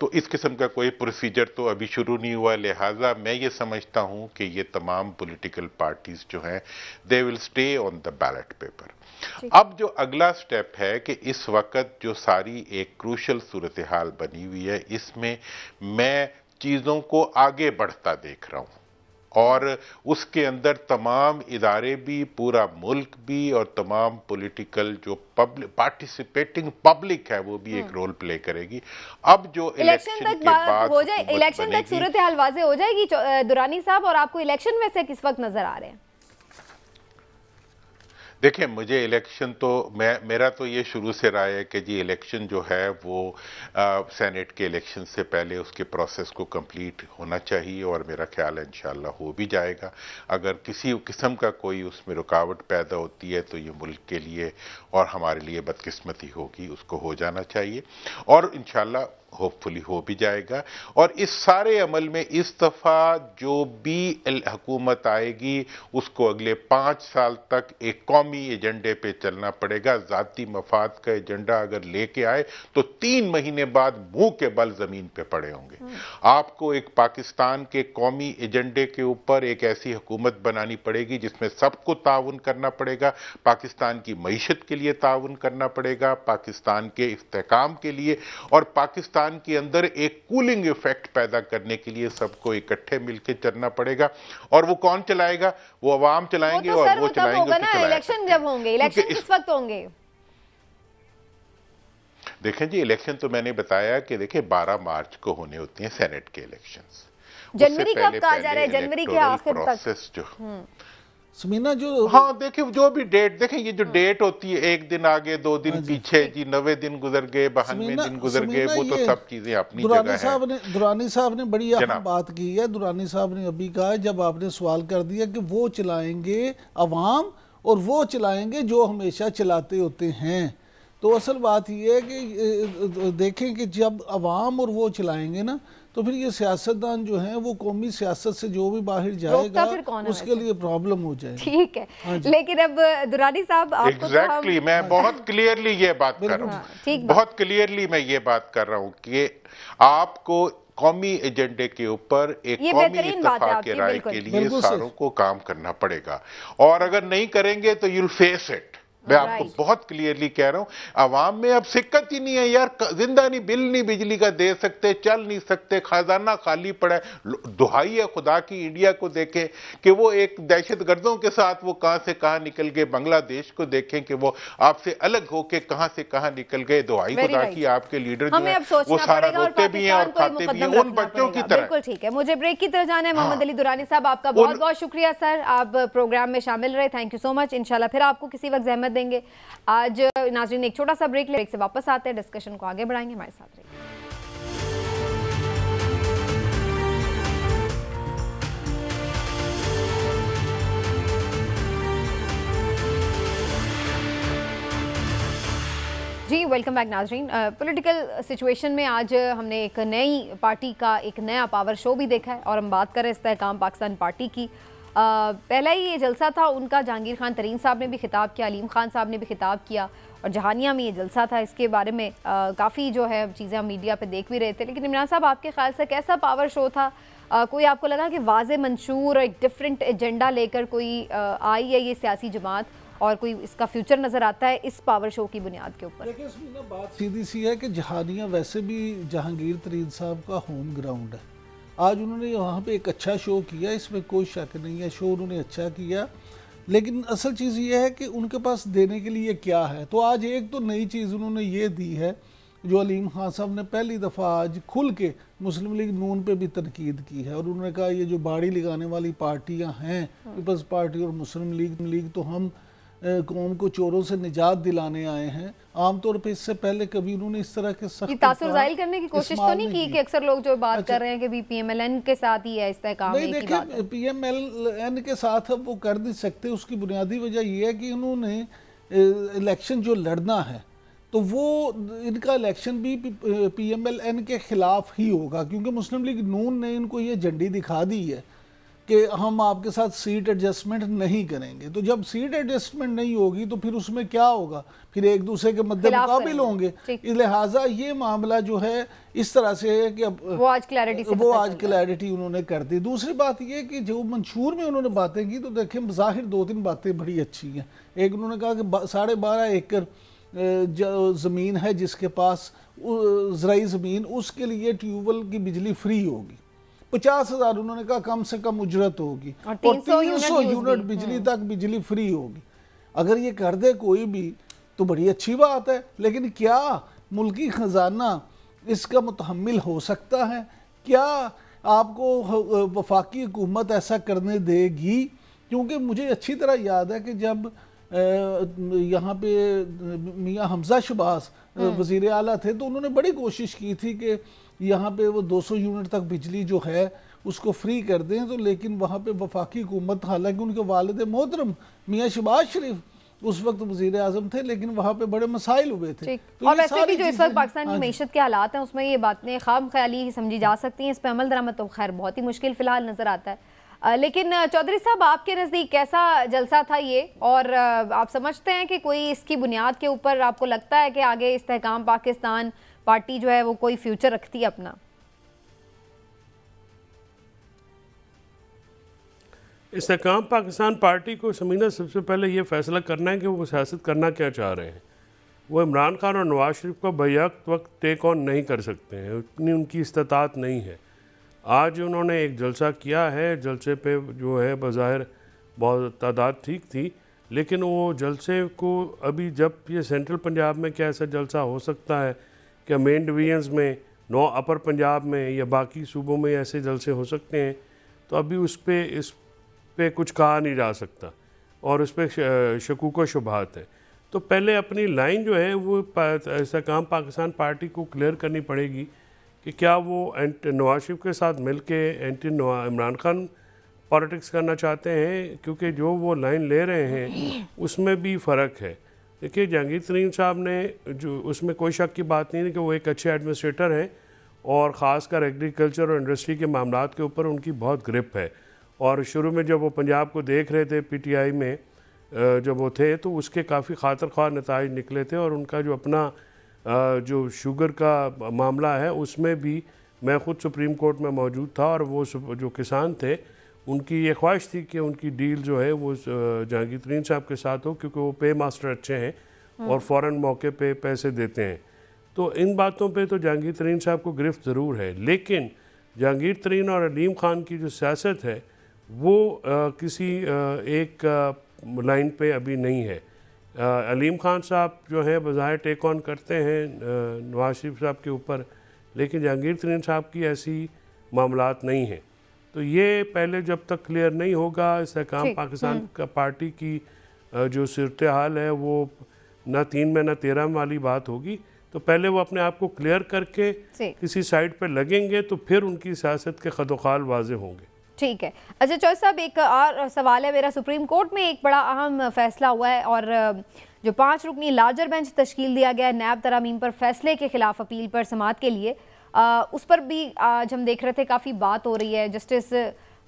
तो इस किस्म का कोई प्रोसीजर तो अभी शुरू नहीं हुआ लिहाजा मैं ये समझता हूँ कि ये तमाम पोलिटिकल पार्टीज जो हैं they will stay on the ballot paper अब जो अगला स्टेप है कि इस वक्त जो सारी एक क्रूशल सूरत हाल बनी हुई है इसमें मैं चीज़ों को आगे बढ़ता देख रहा हूँ और उसके अंदर तमाम इदारे भी पूरा मुल्क भी और तमाम पॉलिटिकल जो पब्लिक पार्टिसिपेटिंग पब्लिक है वो भी एक रोल हम्म। प्ले करेगी अब जो इलेक्शन तक बाद हो जाए इलेक्शन तक सूरत हाल वाजे हो जाएगी दुरानी साहब और आपको इलेक्शन में से किस वक्त नजर आ रहे हैं देखिए मुझे इलेक्शन तो मैं मेरा तो ये शुरू से राय है कि जी इलेक्शन जो है वो सेनेट के इलेक्शन से पहले उसके प्रोसेस को कंप्लीट होना चाहिए और मेरा ख्याल है इन हो भी जाएगा अगर किसी किस्म का कोई उसमें रुकावट पैदा होती है तो ये मुल्क के लिए और हमारे लिए बदकिस्मती होगी उसको हो जाना चाहिए और इनशाला होपफुली हो भी जाएगा और इस सारे अमल में इस दफ़ा जो भी हुकूमत आएगी उसको अगले पांच साल तक एक कौमी एजेंडे पे चलना पड़ेगा ज़ाती मफाद का एजेंडा अगर लेके आए तो तीन महीने बाद मुंह के बल ज़मीन पे पड़े होंगे हम्म। आपको एक पाकिस्तान के कौमी एजेंडे के ऊपर एक ऐसी हुकूमत बनानी पड़ेगी जिसमें सबको ताउन करना पड़ेगा पाकिस्तान की मीशत के लिए ताउन करना पड़ेगा पाकिस्तान के इसकाम के लिए और पाकिस्तान पाकिस्तान के अंदर एक कूलिंग इफेक्ट पैदा करने के लिए सबको इकट्ठे मिलकर चलना पड़ेगा और वो कौन चलाएगा वो अवाम चलाएंगे वो तो और वो चलाएंगे इलेक्शन जब होंगे इलेक्शन किस वक्त होंगे देखें जी इलेक्शन तो मैंने बताया कि देखिए 12 मार्च को होने होते हैं सेनेट के इलेक्शंस जनवरी कब कहा जा रहा है जनवरी के आखिर तक जो हम्म। सुमीना जो हाँ देखिए जो भी डेट देखें ये जो हाँ। डेट होती है एक दिन आगे दो दिन हाँ जी। पीछे जी नवे दिन गुजर गए बहानवे दिन गुजर गए वो तो सब चीजें अपनी दुरानी साहब ने दुरानी साहब ने बड़ी अहम बात की है दुरानी साहब ने अभी कहा जब आपने सवाल कर दिया कि वो चलाएंगे अवाम और वो चलाएंगे जो हमेशा चलाते होते हैं तो असल बात यह है कि देखें कि जब अवाम और वो चलाएंगे ना तो फिर ये सियासतदान जो है वो कौमी सियासत से जो भी बाहर जाएगा उसके लिए प्रॉब्लम हो जाए ठीक है हाँ लेकिन अब दुरानी साहब एग्जैक्टली तो exactly, तो मैं हाँ। बहुत क्लियरली ये बात कर रहा हूँ हाँ, बहुत क्लियरली मैं ये बात कर रहा हूँ कि आपको कौमी एजेंडे के ऊपर एक कौमी इतफाक राय के लिए सारों को काम करना पड़ेगा और अगर नहीं करेंगे तो यूल फेस इट मैं आपको बहुत क्लियरली कह रहा हूं आवाम में अब सिक्कत ही नहीं है यार जिंदा नहीं बिल नहीं बिजली का दे सकते चल नहीं सकते खजाना खाली पड़ा है दुहाई है खुदा की इंडिया को देखें कि वो एक दहशत गर्दों के साथ वो कहां से कहां निकल गए बांग्लादेश को देखें कि वो आपसे अलग होके कहां से कहां निकल गए दुहाई खुदा की आपके लीडर जो है वो सारा रोते भी हैं और खाते भी हैं उन बच्चों की तरह बिल्कुल ठीक है मुझे ब्रेक की तरह जाना है हाँ। मोहम्मद अली दुरानी साहब आपका बहुत बहुत शुक्रिया सर आप प्रोग्राम में शामिल रहे थैंक यू सो मच इंशाल्लाह फिर आपको किसी वक्त जहमत देंगे आज नाजरीन एक छोटा सा ब्रेक ले ब्रेक से वापस आते हैं डिस्कशन को आगे बढ़ाएंगे हमारे साथ रहिए जी वेलकम बैक नाजरीन पॉलिटिकल सिचुएशन में आज हमने एक नई पार्टी का एक नया पावर शो भी देखा है और हम बात कर रहे करें इस्तेकाम पाकिस्तान पार्टी की पहला ही ये जलसा था उनका जहांगीर खान तरीन साहब ने भी खिताब किया अलीम खान साहब ने भी खिताब किया और जहानिया में ये जलसा था इसके बारे में काफ़ी जो है चीज़ें हम मीडिया पर देख भी रहे थे लेकिन इमरान साहब आपके ख्याल से कैसा पावर शो था आ, कोई आपको लगा कि वाज मंशूर एक डिफरेंट एजेंडा लेकर कोई आई है ये सियासी जमात और कोई इसका फ्यूचर नज़र आता है इस पावर शो की बुनियाद के ऊपर देखिए इसमें ना बात सीधी सी है कि जहानिया वैसे भी जहांगीर तरीन साहब का होम ग्राउंड है आज उन्होंने वहाँ पे एक अच्छा शो किया इसमें कोई शक नहीं है शो उन्होंने अच्छा किया लेकिन असल चीज़ ये है कि उनके पास देने के लिए क्या है तो आज एक तो नई चीज़ उन्होंने ये दी है जो अलीम खान साहब ने पहली दफ़ा आज खुल के मुस्लिम लीग नून पे भी तनकीद की है और उन्होंने कहा ये जो बाड़ी लगाने वाली पार्टियाँ हैं हाँ। पीपल्स पार्टी और मुस्लिम लीग लीग तो हम कौम को चोरों से निजात दिलाने आए हैं आमतौर पर इससे पहले कभी उन्होंने इस तरह के सख्त करने की कोशिश तो नहीं की कि अक्सर लोग जो बात अच्छा, कर रहे हैं कि भी पीएमएलएन के साथ ही है इस तरह नहीं देखिए पीएमएलएन के साथ अब वो कर नहीं सकते उसकी बुनियादी वजह यह है कि उन्होंने इलेक्शन जो लड़ना है तो वो इनका इलेक्शन भी एन के खिलाफ ही होगा क्योंकि मुस्लिम लीग नून ने इनको ये झंडी दिखा दी है कि हम आपके साथ सीट एडजस्टमेंट नहीं करेंगे तो जब सीट एडजस्टमेंट नहीं होगी तो फिर उसमें क्या होगा फिर एक दूसरे के मध्य मुकाबिल होंगे लिहाजा ये मामला जो है इस तरह से है कि अब वो आज क्लैरिटी वो आज क्लैरिटी उन्होंने कर दी दूसरी बात ये कि जो मंशूर में उन्होंने बातें की तो देखें जाहिर दो तीन बातें बड़ी अच्छी हैं एक उन्होंने कहा कि साढ़े बारह एकड़ ज़मीन है जिसके पास जरा ज़मीन उसके लिए ट्यूबवेल की बिजली फ्री होगी पचास हजार उन्होंने कहा कम से कम उजरत होगी और तीन सौ यूनिट बिजली हाँ। तक बिजली फ्री होगी अगर ये कर दे कोई भी तो बड़ी अच्छी बात है लेकिन क्या मुल्की ख़जाना इसका मुतहमल हो सकता है क्या आपको वफाकी हुकूमत ऐसा करने देगी क्योंकि मुझे अच्छी तरह याद है कि जब यहाँ पे मियाँ हमजा शबाज हाँ। वजीर अला थे तो उन्होंने बड़ी कोशिश की थी कि यहाँ पे वो 200 यूनिट तक बिजली जो है उसको फ्री कर दें तो लेकिन वहाँ पे वफाकी हुकूमत हालांकि उनके वालद मोहतरम मियाँ शबाज शरीफ उस वक्त वजीर आजम थे लेकिन वहाँ पे बड़े मसाइल हुए थे तो और वैसे भी जो इस वक्त पाकिस्तान की हाँ मीशत के हालात हैं उसमें ये बातें खाम ख्याली समझी जा सकती हैं इस पर अमल दरामद तो खैर बहुत ही मुश्किल फिलहाल नज़र आता है लेकिन चौधरी साहब आपके नज़दीक कैसा जलसा था ये और आप समझते हैं कि कोई इसकी बुनियाद के ऊपर आपको लगता है कि आगे इस्तेकाम पाकिस्तान पार्टी जो है वो कोई फ्यूचर रखती है अपना इस्तेकाम पाकिस्तान पार्टी को समझना सबसे पहले ये फैसला करना है कि वो सियासत करना क्या चाह रहे हैं वो इमरान खान और नवाज शरीफ को बैक वक्त टेक ऑन नहीं कर सकते हैं उतनी उनकी इस्तात नहीं है आज उन्होंने एक जलसा किया है जलसे पे जो है बाहिर बहुत तादाद ठीक थी लेकिन वो जलसे को अभी जब ये सेंट्रल पंजाब में क्या ऐसा जलसा हो सकता है क्या मेन डिवीजन्स में नौ अपर पंजाब में या बाकी सूबों में ऐसे जलसे हो सकते हैं तो अभी उस पर इस पर कुछ कहा नहीं जा सकता और उस पर शकूक शुभात है तो पहले अपनी लाइन जो है वो ऐसा काम पाकिस्तान पार्टी को क्लियर करनी पड़ेगी कि क्या वो नवाज शरीफ के साथ मिल के एंटी इमरान खान पॉलिटिक्स करना चाहते हैं क्योंकि जो वो लाइन ले रहे हैं उसमें भी फ़र्क है देखिए जहांगीर तरीन साहब ने जो उसमें कोई शक की बात नहीं है कि वो एक अच्छे एडमिनिस्ट्रेटर हैं और ख़ास कर एग्रीकल्चर और इंडस्ट्री के मामला के ऊपर उनकी बहुत ग्रिप है और शुरू में जब वो पंजाब को देख रहे थे पीटीआई में जब वो थे तो उसके काफ़ी खातर ख्वा नतज निकले थे और उनका जो अपना जो शुगर का मामला है उसमें भी मैं ख़ुद सुप्रीम कोर्ट में मौजूद था और वो जो किसान थे उनकी ये ख्वाहिश थी कि उनकी डील जो है वो जहांगीर तरीन साहब के साथ हो क्योंकि वो पे मास्टर अच्छे हैं हम्म। और फ़ौर मौके पे पैसे देते हैं तो इन बातों पे तो जहांगीर तरीन साहब को गिरफ्त ज़रूर है लेकिन जहांगीर तरीन और अलीम ख़ान की जो सियासत है वो आ, किसी आ, एक लाइन पर अभी नहीं है अलीम खान साहब जो हैं बाहर टेक ऑन करते हैं नवाज शरीफ साहब के ऊपर लेकिन जहांगीर तरीन साहब की ऐसी मामला नहीं हैं तो ये पहले जब तक क्लियर नहीं होगा इसकाम पाकिस्तान हम्म। का पार्टी की जो सूरत हाल है वो ना तीन में ना तेरह में वाली बात होगी तो पहले वो अपने आप को क्लियर करके किसी साइड पर लगेंगे तो फिर उनकी सियासत के खदोखाल वाजे होंगे ठीक है अच्छा चौधरी साहब एक और सवाल है मेरा सुप्रीम कोर्ट में एक बड़ा अहम फैसला हुआ है और जो पाँच रुकनी लार्जर बेंच तश्कील दिया गया है नैब तरामीम पर फैसले के खिलाफ अपील पर समात के लिए आ, उस पर भी आज हम देख रहे थे काफ़ी बात हो रही है जस्टिस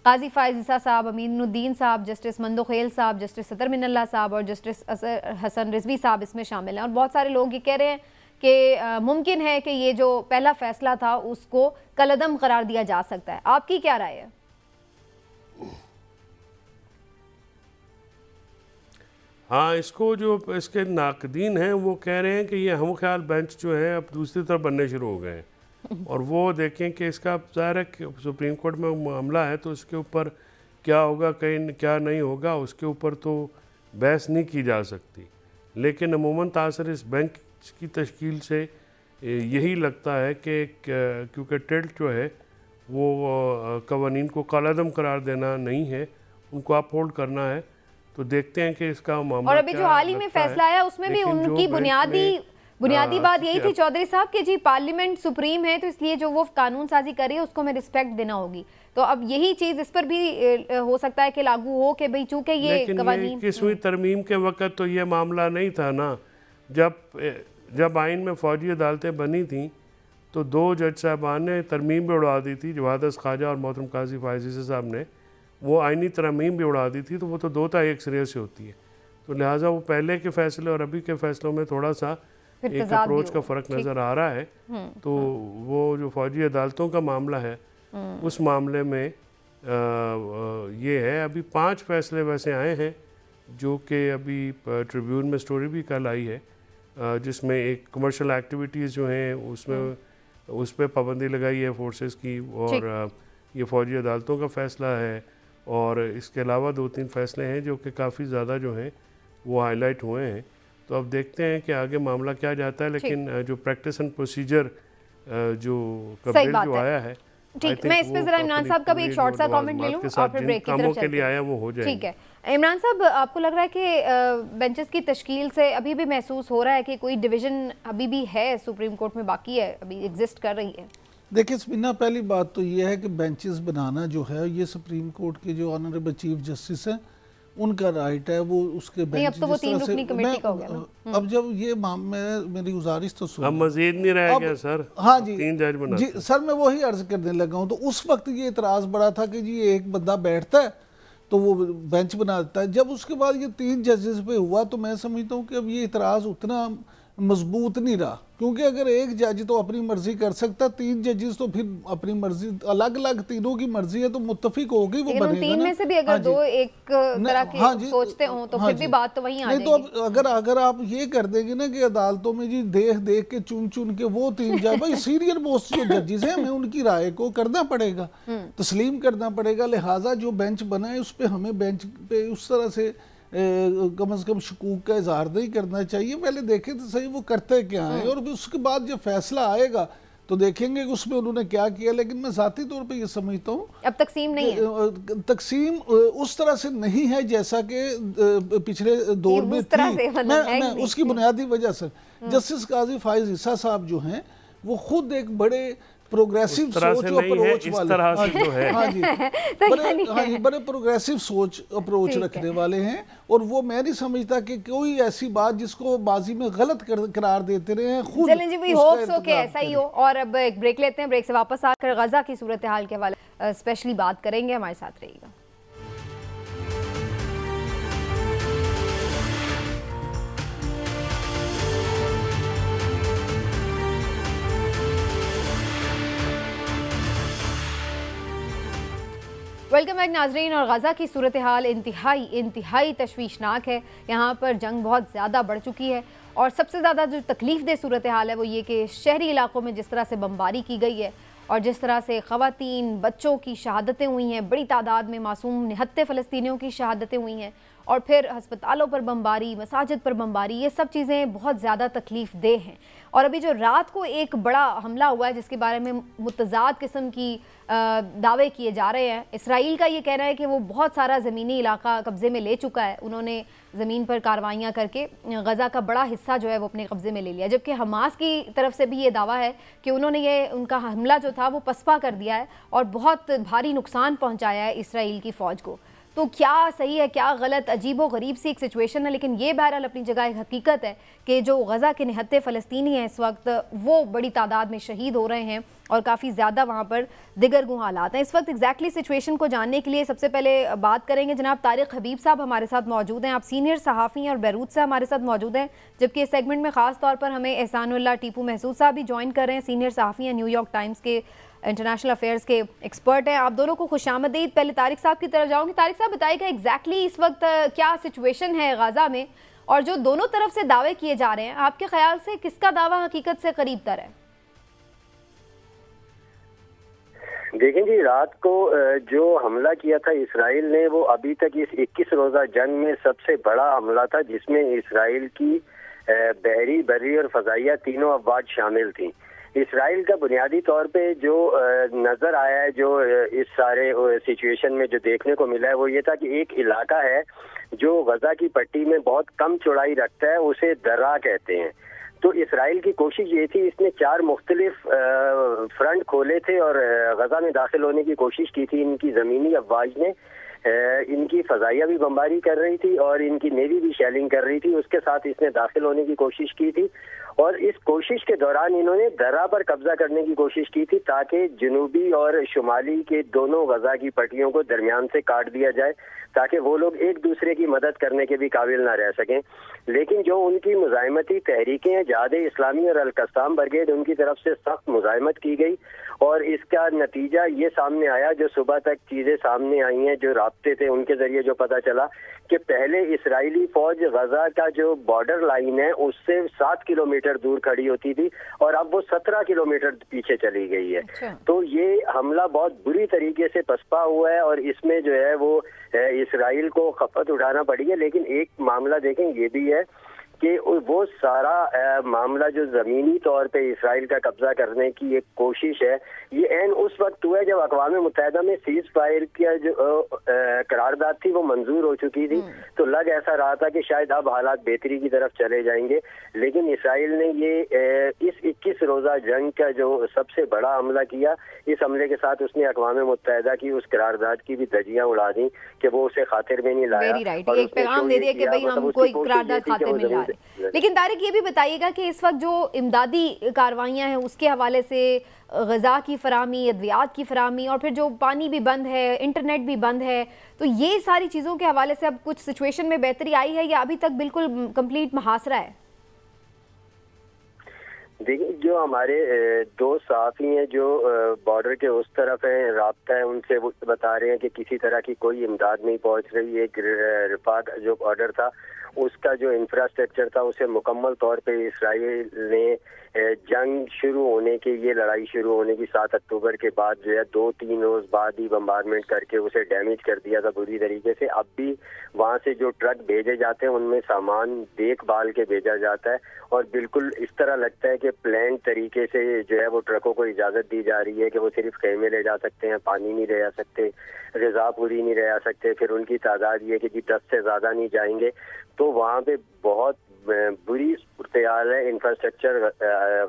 काजी फायज ईसा साहब अमीनुद्दीन साहब जस्टिस मंदोखेल साहब जस्टिस सदर मिनल्ला साहब और जस्टिस असर हसन रिजवी साहब इसमें शामिल हैं और बहुत सारे लोग ये कह रहे हैं कि मुमकिन है कि ये जो पहला फैसला था उसको कलदम करार दिया जा सकता है आपकी क्या राय है हाँ इसको जो इसके नाकदीन हैं वो कह रहे हैं कि ये हम ख्याल बेंच जो है अब दूसरी तरफ बनने शुरू हो गए हैं और वो देखें कि इसका ज़ाहिर है सुप्रीम कोर्ट में मामला है तो उसके ऊपर क्या होगा कहीं क्या नहीं होगा उसके ऊपर तो बहस नहीं की जा सकती लेकिन अमूमन तासर इस बैंक की तश्कील से यही लगता है कि क्योंकि टेल्ट जो है वो कवानीन को कालादम करार देना नहीं है उनको आप होल्ड करना है तो देखते हैं कि इसका मामला और अभी जो हाल ही में फैसला आया उसमें भी उनकी बुनियादी बुनियादी बात यही थी चौधरी साहब कि जी पार्लियामेंट सुप्रीम है तो इसलिए जो वो कानून साजी करे उसको हमें रिस्पेक्ट देना होगी तो अब यही चीज इस पर भी हो सकता है कि लागू हो कि भाई चूंकि ये इक्कीसवीं हम्म। तरमीम के वक़्त तो ये मामला नहीं था ना जब जब आइन में फौजी अदालतें बनी थी तो दो जज साहबान ने तरमीम भी उड़ा दी थी जवादस ख्वाजा और मोहतरम काजी फायजी साहब ने वो आइनी तरमीम भी उड़ा दी थी तो वो तो दो था एक सिरे से होती है तो लिहाजा वो पहले के फैसले और अभी के फैसलों में थोड़ा सा एक अप्रोच का फ़र्क नज़र आ रहा है हम्म। तो वो जो फौजी अदालतों का मामला है हम्म। उस मामले में आ, ये है अभी पांच फैसले वैसे आए हैं जो कि अभी ट्रिब्यून में स्टोरी भी कल आई है जिसमें एक कमर्शियल एक्टिविटीज़ जो हैं उसमें हम्म। उस पर पाबंदी लगाई है फोर्सेस की और ये फौजी अदालतों का फैसला है और इसके अलावा दो तीन फैसले हैं जो कि काफ़ी ज़्यादा जो हैं वो हाईलाइट हुए हैं तो अब देखते हैं कि आगे मामला क्या जाता है लेकिन जो प्रैक्टिस एंड प्रोसीजर जो कबील जो आया है ठीक मैं इस पे जरा इमरान साहब का भी एक शॉर्ट सा कमेंट ले लूं और ब्रेक की तरफ चलते हैं कामों के लिए आया वो हो जाए ठीक है इमरान साहब आपको लग रहा है कि बेंचेस की तश्कील से अभी भी महसूस हो रहा है कि कोई डिवीज़न अभी भी है सुप्रीम कोर्ट में बाकी है अभी एग्जिस्ट कर रही है देखिए बिना पहली बात तो ये है कि बेंचेस बनाना जो है ये सुप्रीम कोर्ट के जो ऑनरेबल चीफ जस्टिस हैं उनका राइट है वो उसके बेंच अब तो वो तीन रुकनी कमेटी का हो गया हम्म। अब जब ये मैं मेरी गुजारिश तो सुन अब मजीद नहीं रह गया सर हाँ जी तीन जज बना जी सर मैं वही अर्ज करने लगा हूँ तो उस वक्त ये इतराज बड़ा था कि जी एक बंदा बैठता है तो वो बेंच बना देता है जब उसके बाद ये तीन जजेस पे हुआ तो मैं समझता हूँ कि अब ये इतराज़ उतना मजबूत नहीं रहा क्योंकि अगर एक जज तो अपनी मर्जी कर सकता तीन जजेस तो फिर अपनी मर्जी अलग अलग तीनों की मर्जी है तो मुतफिक होगी वो बनेगा तीन में से भी अगर हाँ दो एक तरह की हाँ सोचते हो तो हाँ फिर भी बात तो वही नहीं तो अगर अगर आप ये कर देंगे ना कि अदालतों में जी देख देख के चुन चुन के वो तीन जज भाई सीनियर मोस्ट जो जजेस है हमें उनकी राय को करना पड़ेगा हम्म। तस्लीम करना पड़ेगा लिहाजा जो बेंच बना है उस पर हमें बेंच पे उस तरह से कम से कम शकूक का इजहार नहीं करना चाहिए पहले देखें तो सही वो करते क्या हैं हाँ। और उसके बाद जब फैसला आएगा तो देखेंगे कि उसमें उन्होंने क्या किया लेकिन मैं ज़ाती तौर पर यह समझता हूँ अब तकसीम नहीं है तकसीम उस तरह से नहीं है जैसा कि पिछले दौर में उस तरह थी मतलब मैं, मैं उसकी बुनियादी वजह से हाँ। जस्टिस काजी फायज ईसा साहब जो हैं वो खुद एक बड़े प्रोग्रेसिव सोच अप्रोच वाले तरह से हाँ, हाँ जी तो बड़े हाँ जी बड़े प्रोग्रेसिव सोच अप्रोच रखने वाले हैं और वो मैं नहीं समझता कि कोई ऐसी बात जिसको बाजी में गलत करार देते रहे हैं खुद चलें जी होप्स हो ऐसा ही हो और अब एक ब्रेक लेते हैं ब्रेक से वापस आकर गजा की सूरत हाल के हवाले स्पेशली बात करेंगे हमारे साथ रहिएगा वेलकम बैक नाजरीन और गज़ा की सूरत हाल इंतहाई इंतहाई तशवीशनाक है यहाँ पर जंग बहुत ज़्यादा बढ़ चुकी है और सबसे ज़्यादा जो तकलीफ दह सूरत हाल है वो ये कि शहरी इलाकों में जिस तरह से बमबारी की गई है और जिस तरह से ख़वान बच्चों की शहादतें हुई हैं बड़ी तादाद में मासूम निहत्ते फ़लस्तियों की शहादतें हुई हैं और फिर हस्पतालों पर बमबारी मसाजिद पर बमबारी ये सब चीज़ें बहुत ज़्यादा तकलीफ़ दे हैं और अभी जो रात को एक बड़ा हमला हुआ है जिसके बारे में मुतजाद किस्म की दावे किए जा रहे हैं इसराइल का ये कहना है कि वो बहुत सारा ज़मीनी इलाका कब्ज़े में ले चुका है उन्होंने ज़मीन पर कार्रवाइयाँ करके गज़ा का बड़ा हिस्सा जो है वो अपने कब्ज़े में ले लिया जबकि हमास की तरफ से भी ये दावा है कि उन्होंने ये उनका हमला जो था वो पसपा कर दिया है और बहुत भारी नुकसान पहुँचाया है इसराइल की फ़ौज को तो क्या सही है क्या गलत अजीब व गरीब सी एक सिचुएशन है लेकिन ये बहरहाल अपनी जगह एक हकीकत है कि जो गज़ा के निहत्ते फ़लस्तनी हैं इस वक्त वो बड़ी तादाद में शहीद हो रहे हैं और काफ़ी ज़्यादा वहाँ पर दिगर गु हालात हैं इस वक्त एग्जैक्टली सिचुएशन को जानने के लिए सबसे पहले बात करेंगे जनाब तारिक हबीब साहब हमारे साथ मौजूद हैं आप सीनियर सहाफ़ी हैं और बैरूत से हमारे साथ मौजूद हैं जबकि इस सेगमेंट में ख़ास तौर पर हमें एहसानुल्ला टीपू महसूस साहब भी ज्वाइन कर रहे हैं सीनियर सहाफ़ी हैं न्यूयॉर्क टाइम्स के इंटरनेशनल अफेयर्स के एक्सपर्ट हैं आप दोनों को खुश आमदीद पहले तारिक साहब की तरफ जाऊंगी तारिक साहब बताइएगा एग्जैक्टली इस वक्त क्या सिचुएशन है गाज़ा में और जो दोनों तरफ से दावे किए जा रहे हैं आपके ख्याल से किसका दावा हकीकत से करीब तर है देखें जी रात को जो हमला किया था इसराइल ने वो अभी तक इस 21 रोज़ा जंग में सबसे बड़ा हमला था जिसमें इसराइल की बहरी बरी और फजाइया तीनों अफवाज शामिल थी इसराइल का बुनियादी तौर पे जो नज़र आया है जो इस सारे सिचुएशन में जो देखने को मिला है वो ये था कि एक इलाका है जो गजा की पट्टी में बहुत कम चौड़ाई रखता है उसे दर्रा कहते हैं तो इसराइल की कोशिश ये थी इसने चार मुख्तलिफ फ्रंट खोले थे और गजा में दाखिल होने की कोशिश की थी इनकी ज़मीनी अफवाज ने इनकी फजाइया भी बमबारी कर रही थी और इनकी नेवी भी शेलिंग कर रही थी उसके साथ इसने दाखिल होने की कोशिश की थी और इस कोशिश के दौरान इन्होंने दर्रा पर कब्जा करने की कोशिश की थी ताकि जनूबी और शुमाली के दोनों गजा की पट्टियों को दरमियान से काट दिया जाए ताकि वो लोग एक दूसरे की मदद करने के भी काबिल ना रह सकें लेकिन जो उनकी मुजामती तहरीकें जहाद इस्लामी और अलकस्ताम ब्रिगेड उनकी तरफ से सख्त मुजामत की गई और इसका नतीजा ये सामने आया जो सुबह तक चीज़ें सामने आई हैं जो रबते थे उनके ज़रिए जो पता चला कि पहले इसराइली फौज गजा का जो बॉर्डर लाइन है उससे सात किलोमीटर दूर खड़ी होती थी और अब वो सत्रह किलोमीटर पीछे चली गई है अच्छा। तो ये हमला बहुत बुरी तरीके से पसपा हुआ है और इसमें जो है वो इसराइल को खपत उठाना पड़ी है लेकिन एक मामला देखें ये भी है कि वो सारा आ, मामला जो ज़मीनी तौर पे इसराइल का कब्जा करने की एक कोशिश है ये एन उस वक्त हुआ जब अकवा मुतहदा में सीज फायर की जो करारदाद थी वो मंजूर हो चुकी थी हम्म। तो लग ऐसा रहा था कि शायद अब हालात बेहतरी की तरफ चले जाएंगे लेकिन इसराइल ने ये इस इक्कीस रोज़ा जंग का जो सबसे बड़ा हमला किया इस हमले के साथ उसने अकवा मुतहदा की उस करारदाद की भी धजियाँ उड़ा दी कि वो उसे खातिर में नहीं लाया और उसने लेकिन तारिक ये भी बताइएगा कि इस वक्त जो इमदादी कार्रवाइयाँ हैं उसके हवाले से गज़ा की फरहमी अद्वियात की फरहमी और फिर जो पानी भी बंद है इंटरनेट भी बंद है तो ये सारी चीज़ों के हवाले से अब कुछ सिचुएशन में बेहतरी आई है या अभी तक बिल्कुल कम्प्लीट मुहासरा है देखिए जो हमारे दो साथी हैं जो बॉर्डर के उस तरफ है रबता है उनसे वो बता रहे हैं कि किसी तरह की कोई इमदाद नहीं पहुंच रही एक रिपाट जो बॉर्डर था उसका जो इंफ्रास्ट्रक्चर था उसे मुकम्मल तौर पे इसराइल ने जंग शुरू होने के ये लड़ाई शुरू होने की सात अक्टूबर के बाद जो है दो तीन रोज बाद ही बम्बारमेंट करके उसे डैमेज कर दिया था बुरी तरीके से अब भी वहाँ से जो ट्रक भेजे जाते हैं उनमें सामान देखभाल के भेजा जाता है और बिल्कुल इस तरह लगता है कि प्लान तरीके से जो है वो ट्रकों को इजाजत दी जा रही है कि वो सिर्फ खेमे ले जा सकते हैं पानी नहीं ले जा सकते गजा पूरी नहीं ले जा सकते फिर उनकी तादाद ये कि जी दस से ज्यादा नहीं जाएंगे तो वहाँ पे बहुत बुरी सूरत हाल है इंफ्रास्ट्रक्चर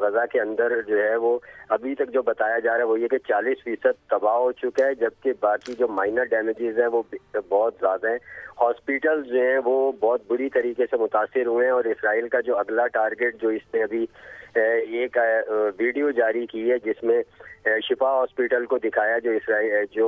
गजा के अंदर जो है वो अभी तक जो बताया जा रहा है वो ये कि चालीस फीसद तबाह हो चुका है जबकि बाकी जो माइनर डैमेजेस हैं वो बहुत ज़्यादा हैं हॉस्पिटल जो हैं वो बहुत बुरी तरीके से मुतासर हुए हैं और इसराइल का जो अगला टारगेट जो इसने अभी एक वीडियो जारी की है जिसमें शिफा हॉस्पिटल को दिखाया जो इसराइल जो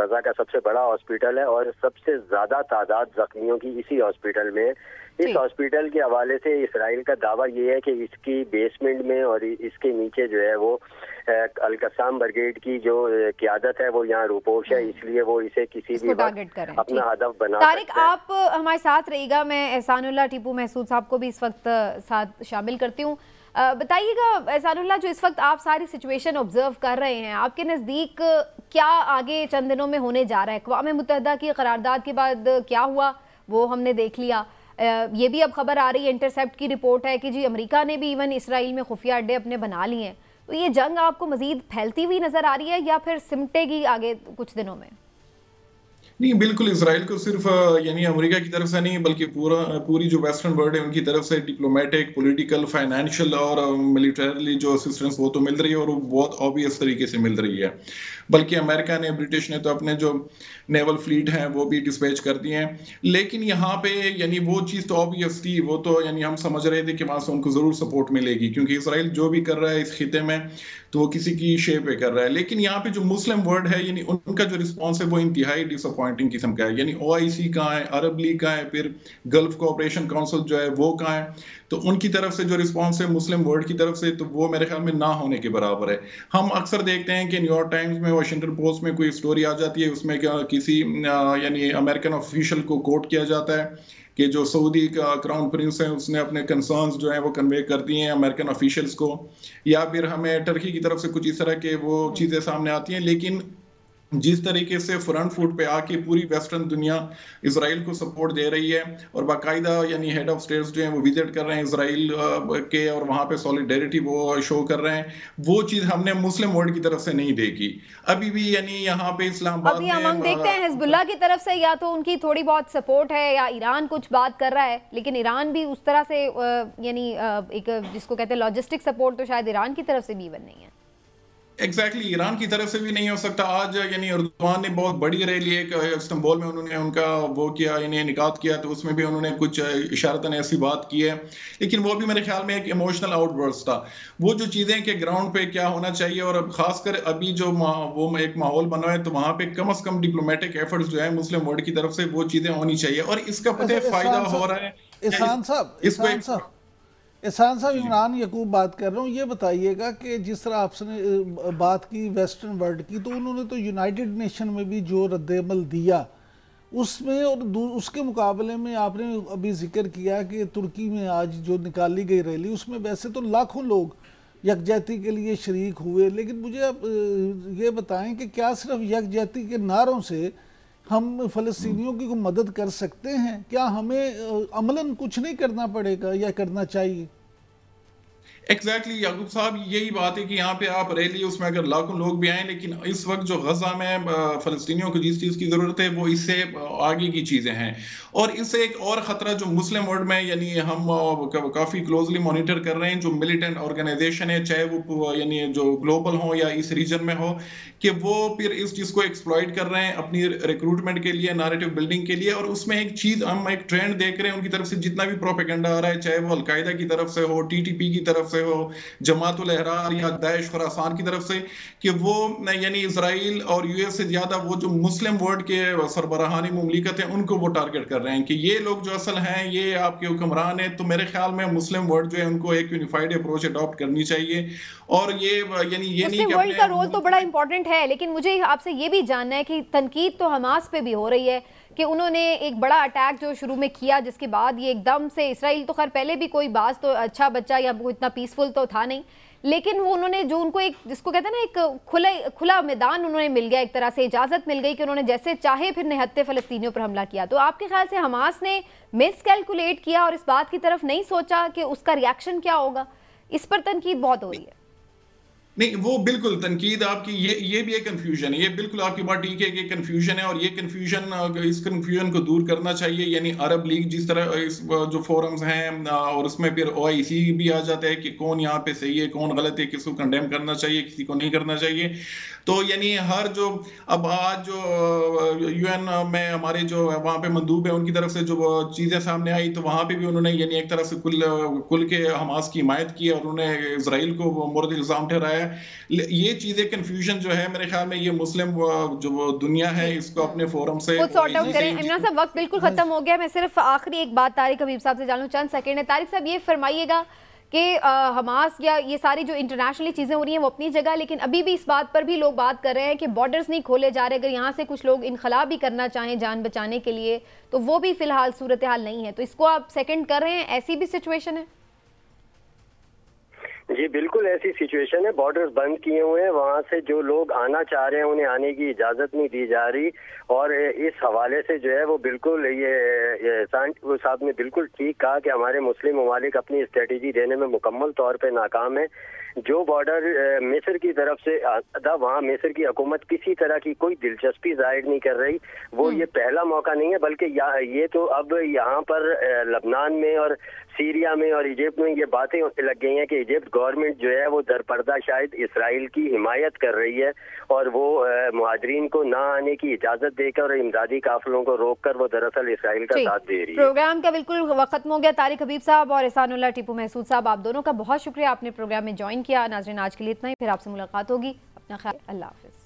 गजा का सबसे बड़ा हॉस्पिटल है और सबसे ज़्यादा तादाद जख्मियों की इसी हॉस्पिटल में है इस हॉस्पिटल के हवाले से इसराइल का दावा ये है कि इसकी बेसमेंट में और इसके नीचे जो है वो अलकसाम ब्रिगेड की जो क्यादत है वो यहाँ रूपोश है हम्म। इसलिए वो इसे किसी भी टारगेट कर अपना हदफ बना तारिक आप हमारे साथ रहेगा मैं एहसानुल्ला टीपू महसूद साहब को भी इस वक्त साथ शामिल करती हूँ बताइएगा एहसानुल्ला जो इस वक्त आप सारी सिचुएशन ऑब्जर्व कर रहे हैं आपके नज़दीक क्या आगे चंद दिनों में होने जा रहा है अकवा मुतहदा की करारदाद के बाद क्या हुआ वो हमने देख लिया ये भी अब खबर आ रही है इंटरसेप्ट की रिपोर्ट है कि जी अमेरिका ने भी इवन इसराइल में खुफिया अड्डे अपने बना लिए हैं तो ये जंग आपको मजीद फैलती हुई नजर आ रही है या फिर सिमटेगी आगे कुछ दिनों में नहीं बिल्कुल इसराइल को सिर्फ यानी अमेरिका की तरफ से नहीं बल्कि पूरा पूरी जो वेस्टर्न वर्ल्ड है उनकी तरफ से डिप्लोमेटिक पॉलिटिकल फाइनेंशियल और मिलिटरली जो असिस्टेंस वो तो मिल रही है और वो बहुत ऑब्वियस तरीके से मिल रही है बल्कि अमेरिका ने ब्रिटिश ने तो अपने जो नेवल फ्लीट हैं वो भी डिस्पैच कर दिए हैं लेकिन यहाँ पे यानी वो चीज़ तो ऑबियस थी वो तो यानी हम समझ रहे थे कि वहाँ से उनको ज़रूर सपोर्ट मिलेगी क्योंकि इसराइल जो भी कर रहा है इस खिते में तो वो किसी की शे पे कर रहा है लेकिन यहाँ पे जो मुस्लिम वर्ड है यानी उनका जो रिस्पॉन्स है वो इंतहाई डिसअपॉइंटिंग किस्म का है यानी ओ आई सी कहाँ है अरब लीग कहाँ है फिर गल्फ कोऑपरेशन काउंसिल जो है वो कहाँ है तो उनकी तरफ से जो रिस्पॉन्स है मुस्लिम वर्ल्ड की तरफ से तो वो मेरे ख्याल में ना होने के बराबर है हम अक्सर देखते हैं कि न्यूयॉर्क टाइम्स में वाशिंगटन पोस्ट में कोई स्टोरी आ जाती है उसमें क्या किसी यानी अमेरिकन ऑफिशियल को कोट किया जाता है कि जो सऊदी का क्राउन प्रिंस है उसने अपने कंसर्न्स जो हैं वो कन्वे कर दिए हैं अमेरिकन ऑफिशियल्स को या फिर हमें टर्की की तरफ से कुछ इस तरह के वो हम्म। चीज़ें सामने आती हैं लेकिन जिस तरीके से फ्रंट फुट पे आके पूरी वेस्टर्न दुनिया इसराइल को सपोर्ट दे रही है और बाकायदा यानी हेड ऑफ स्टेट्स जो हैं वो विजिट कर रहे हैं इसराइल के और वहाँ पे सॉलिडेरिटी वो शो कर रहे हैं वो चीज़ हमने मुस्लिम वर्ल्ड की तरफ से नहीं देखी अभी भी यानी यहाँ पे इस्लामाबाद अभी हम देखते हैं हिजबुल्ला की तरफ से या तो उनकी थोड़ी बहुत सपोर्ट है या ईरान कुछ बात कर रहा है लेकिन ईरान भी उस तरह से यानी एक जिसको कहते हैं लॉजिस्टिक सपोर्ट तो शायद ईरान की तरफ से भी बन रही है एग्जैक्टली exactly, ईरान की तरफ से भी नहीं हो सकता आज यानी अरदवान ने बहुत बड़ी रैली एक इस्तंबुल में उन्होंने उनका वो किया इन्हें निकात किया तो उसमें भी उन्होंने कुछ इशारतन ऐसी बात की है लेकिन वो भी मेरे ख्याल में एक इमोशनल आउटबर्स था वो जो चीज़ें के ग्राउंड पे क्या होना चाहिए और अब खासकर अभी जो वो एक माहौल बना है तो वहाँ पे कम अज कम डिप्लोमेटिक एफर्ट्स जो है मुस्लिम वर्ल्ड की तरफ से वो चीज़ें होनी चाहिए और इसका पता अच्छा, फायदा हो रहा है इसको एहसान साहब इमरान यकूब बात कर रहा हूँ ये बताइएगा कि जिस तरह आपने बात की वेस्टर्न वर्ल्ड की तो उन्होंने तो यूनाइटेड नेशन में भी जो रद्दमल दिया उसमें और उसके मुकाबले में आपने अभी जिक्र किया कि तुर्की में आज जो निकाली गई रैली उसमें वैसे तो लाखों लोग यकजहती के लिए शरीक हुए लेकिन मुझे आप ये बताएं कि क्या सिर्फ यकजहती के नारों से हम फ़लस्तियों की को मदद कर सकते हैं क्या हमें अमलन कुछ नहीं करना पड़ेगा या करना चाहिए एग्जैक्टली exactly, याकूब साहब यही बात है कि यहाँ पे आप रैली उसमें अगर लाखों लोग भी आए लेकिन इस वक्त जो गजा में फ़लस्तियों को जिस चीज़ की ज़रूरत है वो इससे आगे की चीज़ें हैं और इससे एक और खतरा जो मुस्लिम वर्ल्ड में यानी हम काफ़ी क्लोजली मॉनिटर कर रहे हैं जो मिलिटेंट ऑर्गेनाइजेशन है चाहे वो यानी जो ग्लोबल हो या इस रीजन में हो कि वो फिर इस चीज़ को एक्सप्लॉयट कर रहे हैं अपनी रिक्रूटमेंट के लिए नारेटिव बिल्डिंग के लिए और उसमें एक चीज़ हम एक ट्रेंड देख रहे हैं उनकी तरफ से जितना भी प्रोपेगेंडा आ रहा है चाहे वो अलकायदा की तरफ से हो टी की तरफ से हो जमात लहरार या दाइश खुरासान की तरफ से कि वो यानी इसराइल और यूएस से ज़्यादा वो जो मुस्लिम वर्ल्ड के सरबराहानी ममलिकत हैं उनको वो टारगेट कर कर रहे हैं कि ये लोग जो असल हैं ये आपके हुक्मरान हैं तो मेरे ख्याल में मुस्लिम वर्ल्ड जो है उनको एक यूनिफाइड अप्रोच अडॉप्ट करनी चाहिए और ये यानी ये नहीं वर्ल्ड का रोल तो बड़ा इंपॉर्टेंट है लेकिन मुझे आपसे ये भी जानना है कि तनकीद तो हमास पे भी हो रही है कि उन्होंने एक बड़ा अटैक जो शुरू में किया जिसके बाद ये एकदम से इसराइल तो खैर पहले भी कोई बाज तो अच्छा बच्चा या इतना पीसफुल तो था नहीं लेकिन वो उन्होंने जो उनको एक जिसको कहते हैं ना एक खुला खुला मैदान उन्होंने मिल गया एक तरह से इजाज़त मिल गई कि उन्होंने जैसे चाहे फिर निहत्ते फ़लस्तियों पर हमला किया तो आपके ख्याल से हमास ने मिस कैलकुलेट किया और इस बात की तरफ नहीं सोचा कि उसका रिएक्शन क्या होगा इस पर तनकीद बहुत हो रही है नहीं वो बिल्कुल तनकीद आपकी ये ये भी एक कन्फ्यूजन है ये बिल्कुल आपकी बात ठीक है कि कन्फ्यूजन है और ये कन्फ्यूजन इस कन्फ्यूजन को दूर करना चाहिए यानी अरब लीग जिस तरह इस जो फोरम्स हैं और उसमें फिर ओ भी आ जाता है कि कौन यहाँ पे सही है कौन गलत है किसको कंडेम करना चाहिए किसी को नहीं करना चाहिए तो यानी हर जो अब आज जो यूएन में हमारे जो वहां पे मंदूब है उनकी तरफ से जो चीजें सामने आई तो वहां पे भी उन्होंने यानी एक तरफ से कुल कुल के हमास की हिमायत की और उन्होंने इसराइल को मुरद इल्ज़ाम ठहराया ये चीजें कंफ्यूजन जो है मेरे ख्याल में ये मुस्लिम जो दुनिया है इसको अपने फोरम से वक्त बिल्कुल हाँ। खत्म हो गया मैं सिर्फ आखिरी एक बात तारीख हबीब साहब से जानू चंद सेकेंड है तारीख साहब ये फरमाइएगा कि हमास या ये सारी जो इंटरनेशनली चीज़ें हो रही हैं वो अपनी जगह लेकिन अभी भी इस बात पर भी लोग बात कर रहे हैं कि बॉर्डर्स नहीं खोले जा रहे अगर यहाँ से कुछ लोग इनखला भी करना चाहें जान बचाने के लिए तो वो भी फ़िलहाल सूरत हाल नहीं है तो इसको आप सेकेंड कर रहे हैं ऐसी भी सिचुएशन है जी बिल्कुल ऐसी सिचुएशन है बॉर्डर बंद किए हुए हैं वहाँ से जो लोग आना चाह रहे हैं उन्हें आने की इजाज़त नहीं दी जा रही और इस हवाले से जो है वो बिल्कुल ये एहसान साहब ने बिल्कुल ठीक कहा कि हमारे मुस्लिम ममालिक अपनी स्ट्रेटी देने में मुकम्मल तौर पर नाकाम है जो बॉर्डर मिस्र की तरफ से था वहाँ मिस्र की हुकूमत किसी तरह की कोई दिलचस्पी जाहिर नहीं कर रही वो हम्म। ये पहला मौका नहीं है बल्कि ये तो अब यहाँ पर लबनान में और सीरिया में और इजिप्ट में ये बातें लग गई हैं कि इजिप्ट गवर्नमेंट जो है वो दरपर्दा शायद इसराइल की हिमायत कर रही है और वो महाजरीन को ना आने की इजाज़त देकर और इमदादी काफिलों को रोक कर वो दरअसल इसराइल का साथ दे रही है प्रोग्राम का बिल्कुल वक्त हो गया तारिक हबीब साहब और एहसानुल्ला टीपू महसूद साहब आप दोनों का बहुत शुक्रिया आपने प्रोग्राम में ज्वाइन किया नाजरन आज के लिए इतना ही फिर आपसे मुलाकात होगी अपना ख्याल अल्लाह हाफिज़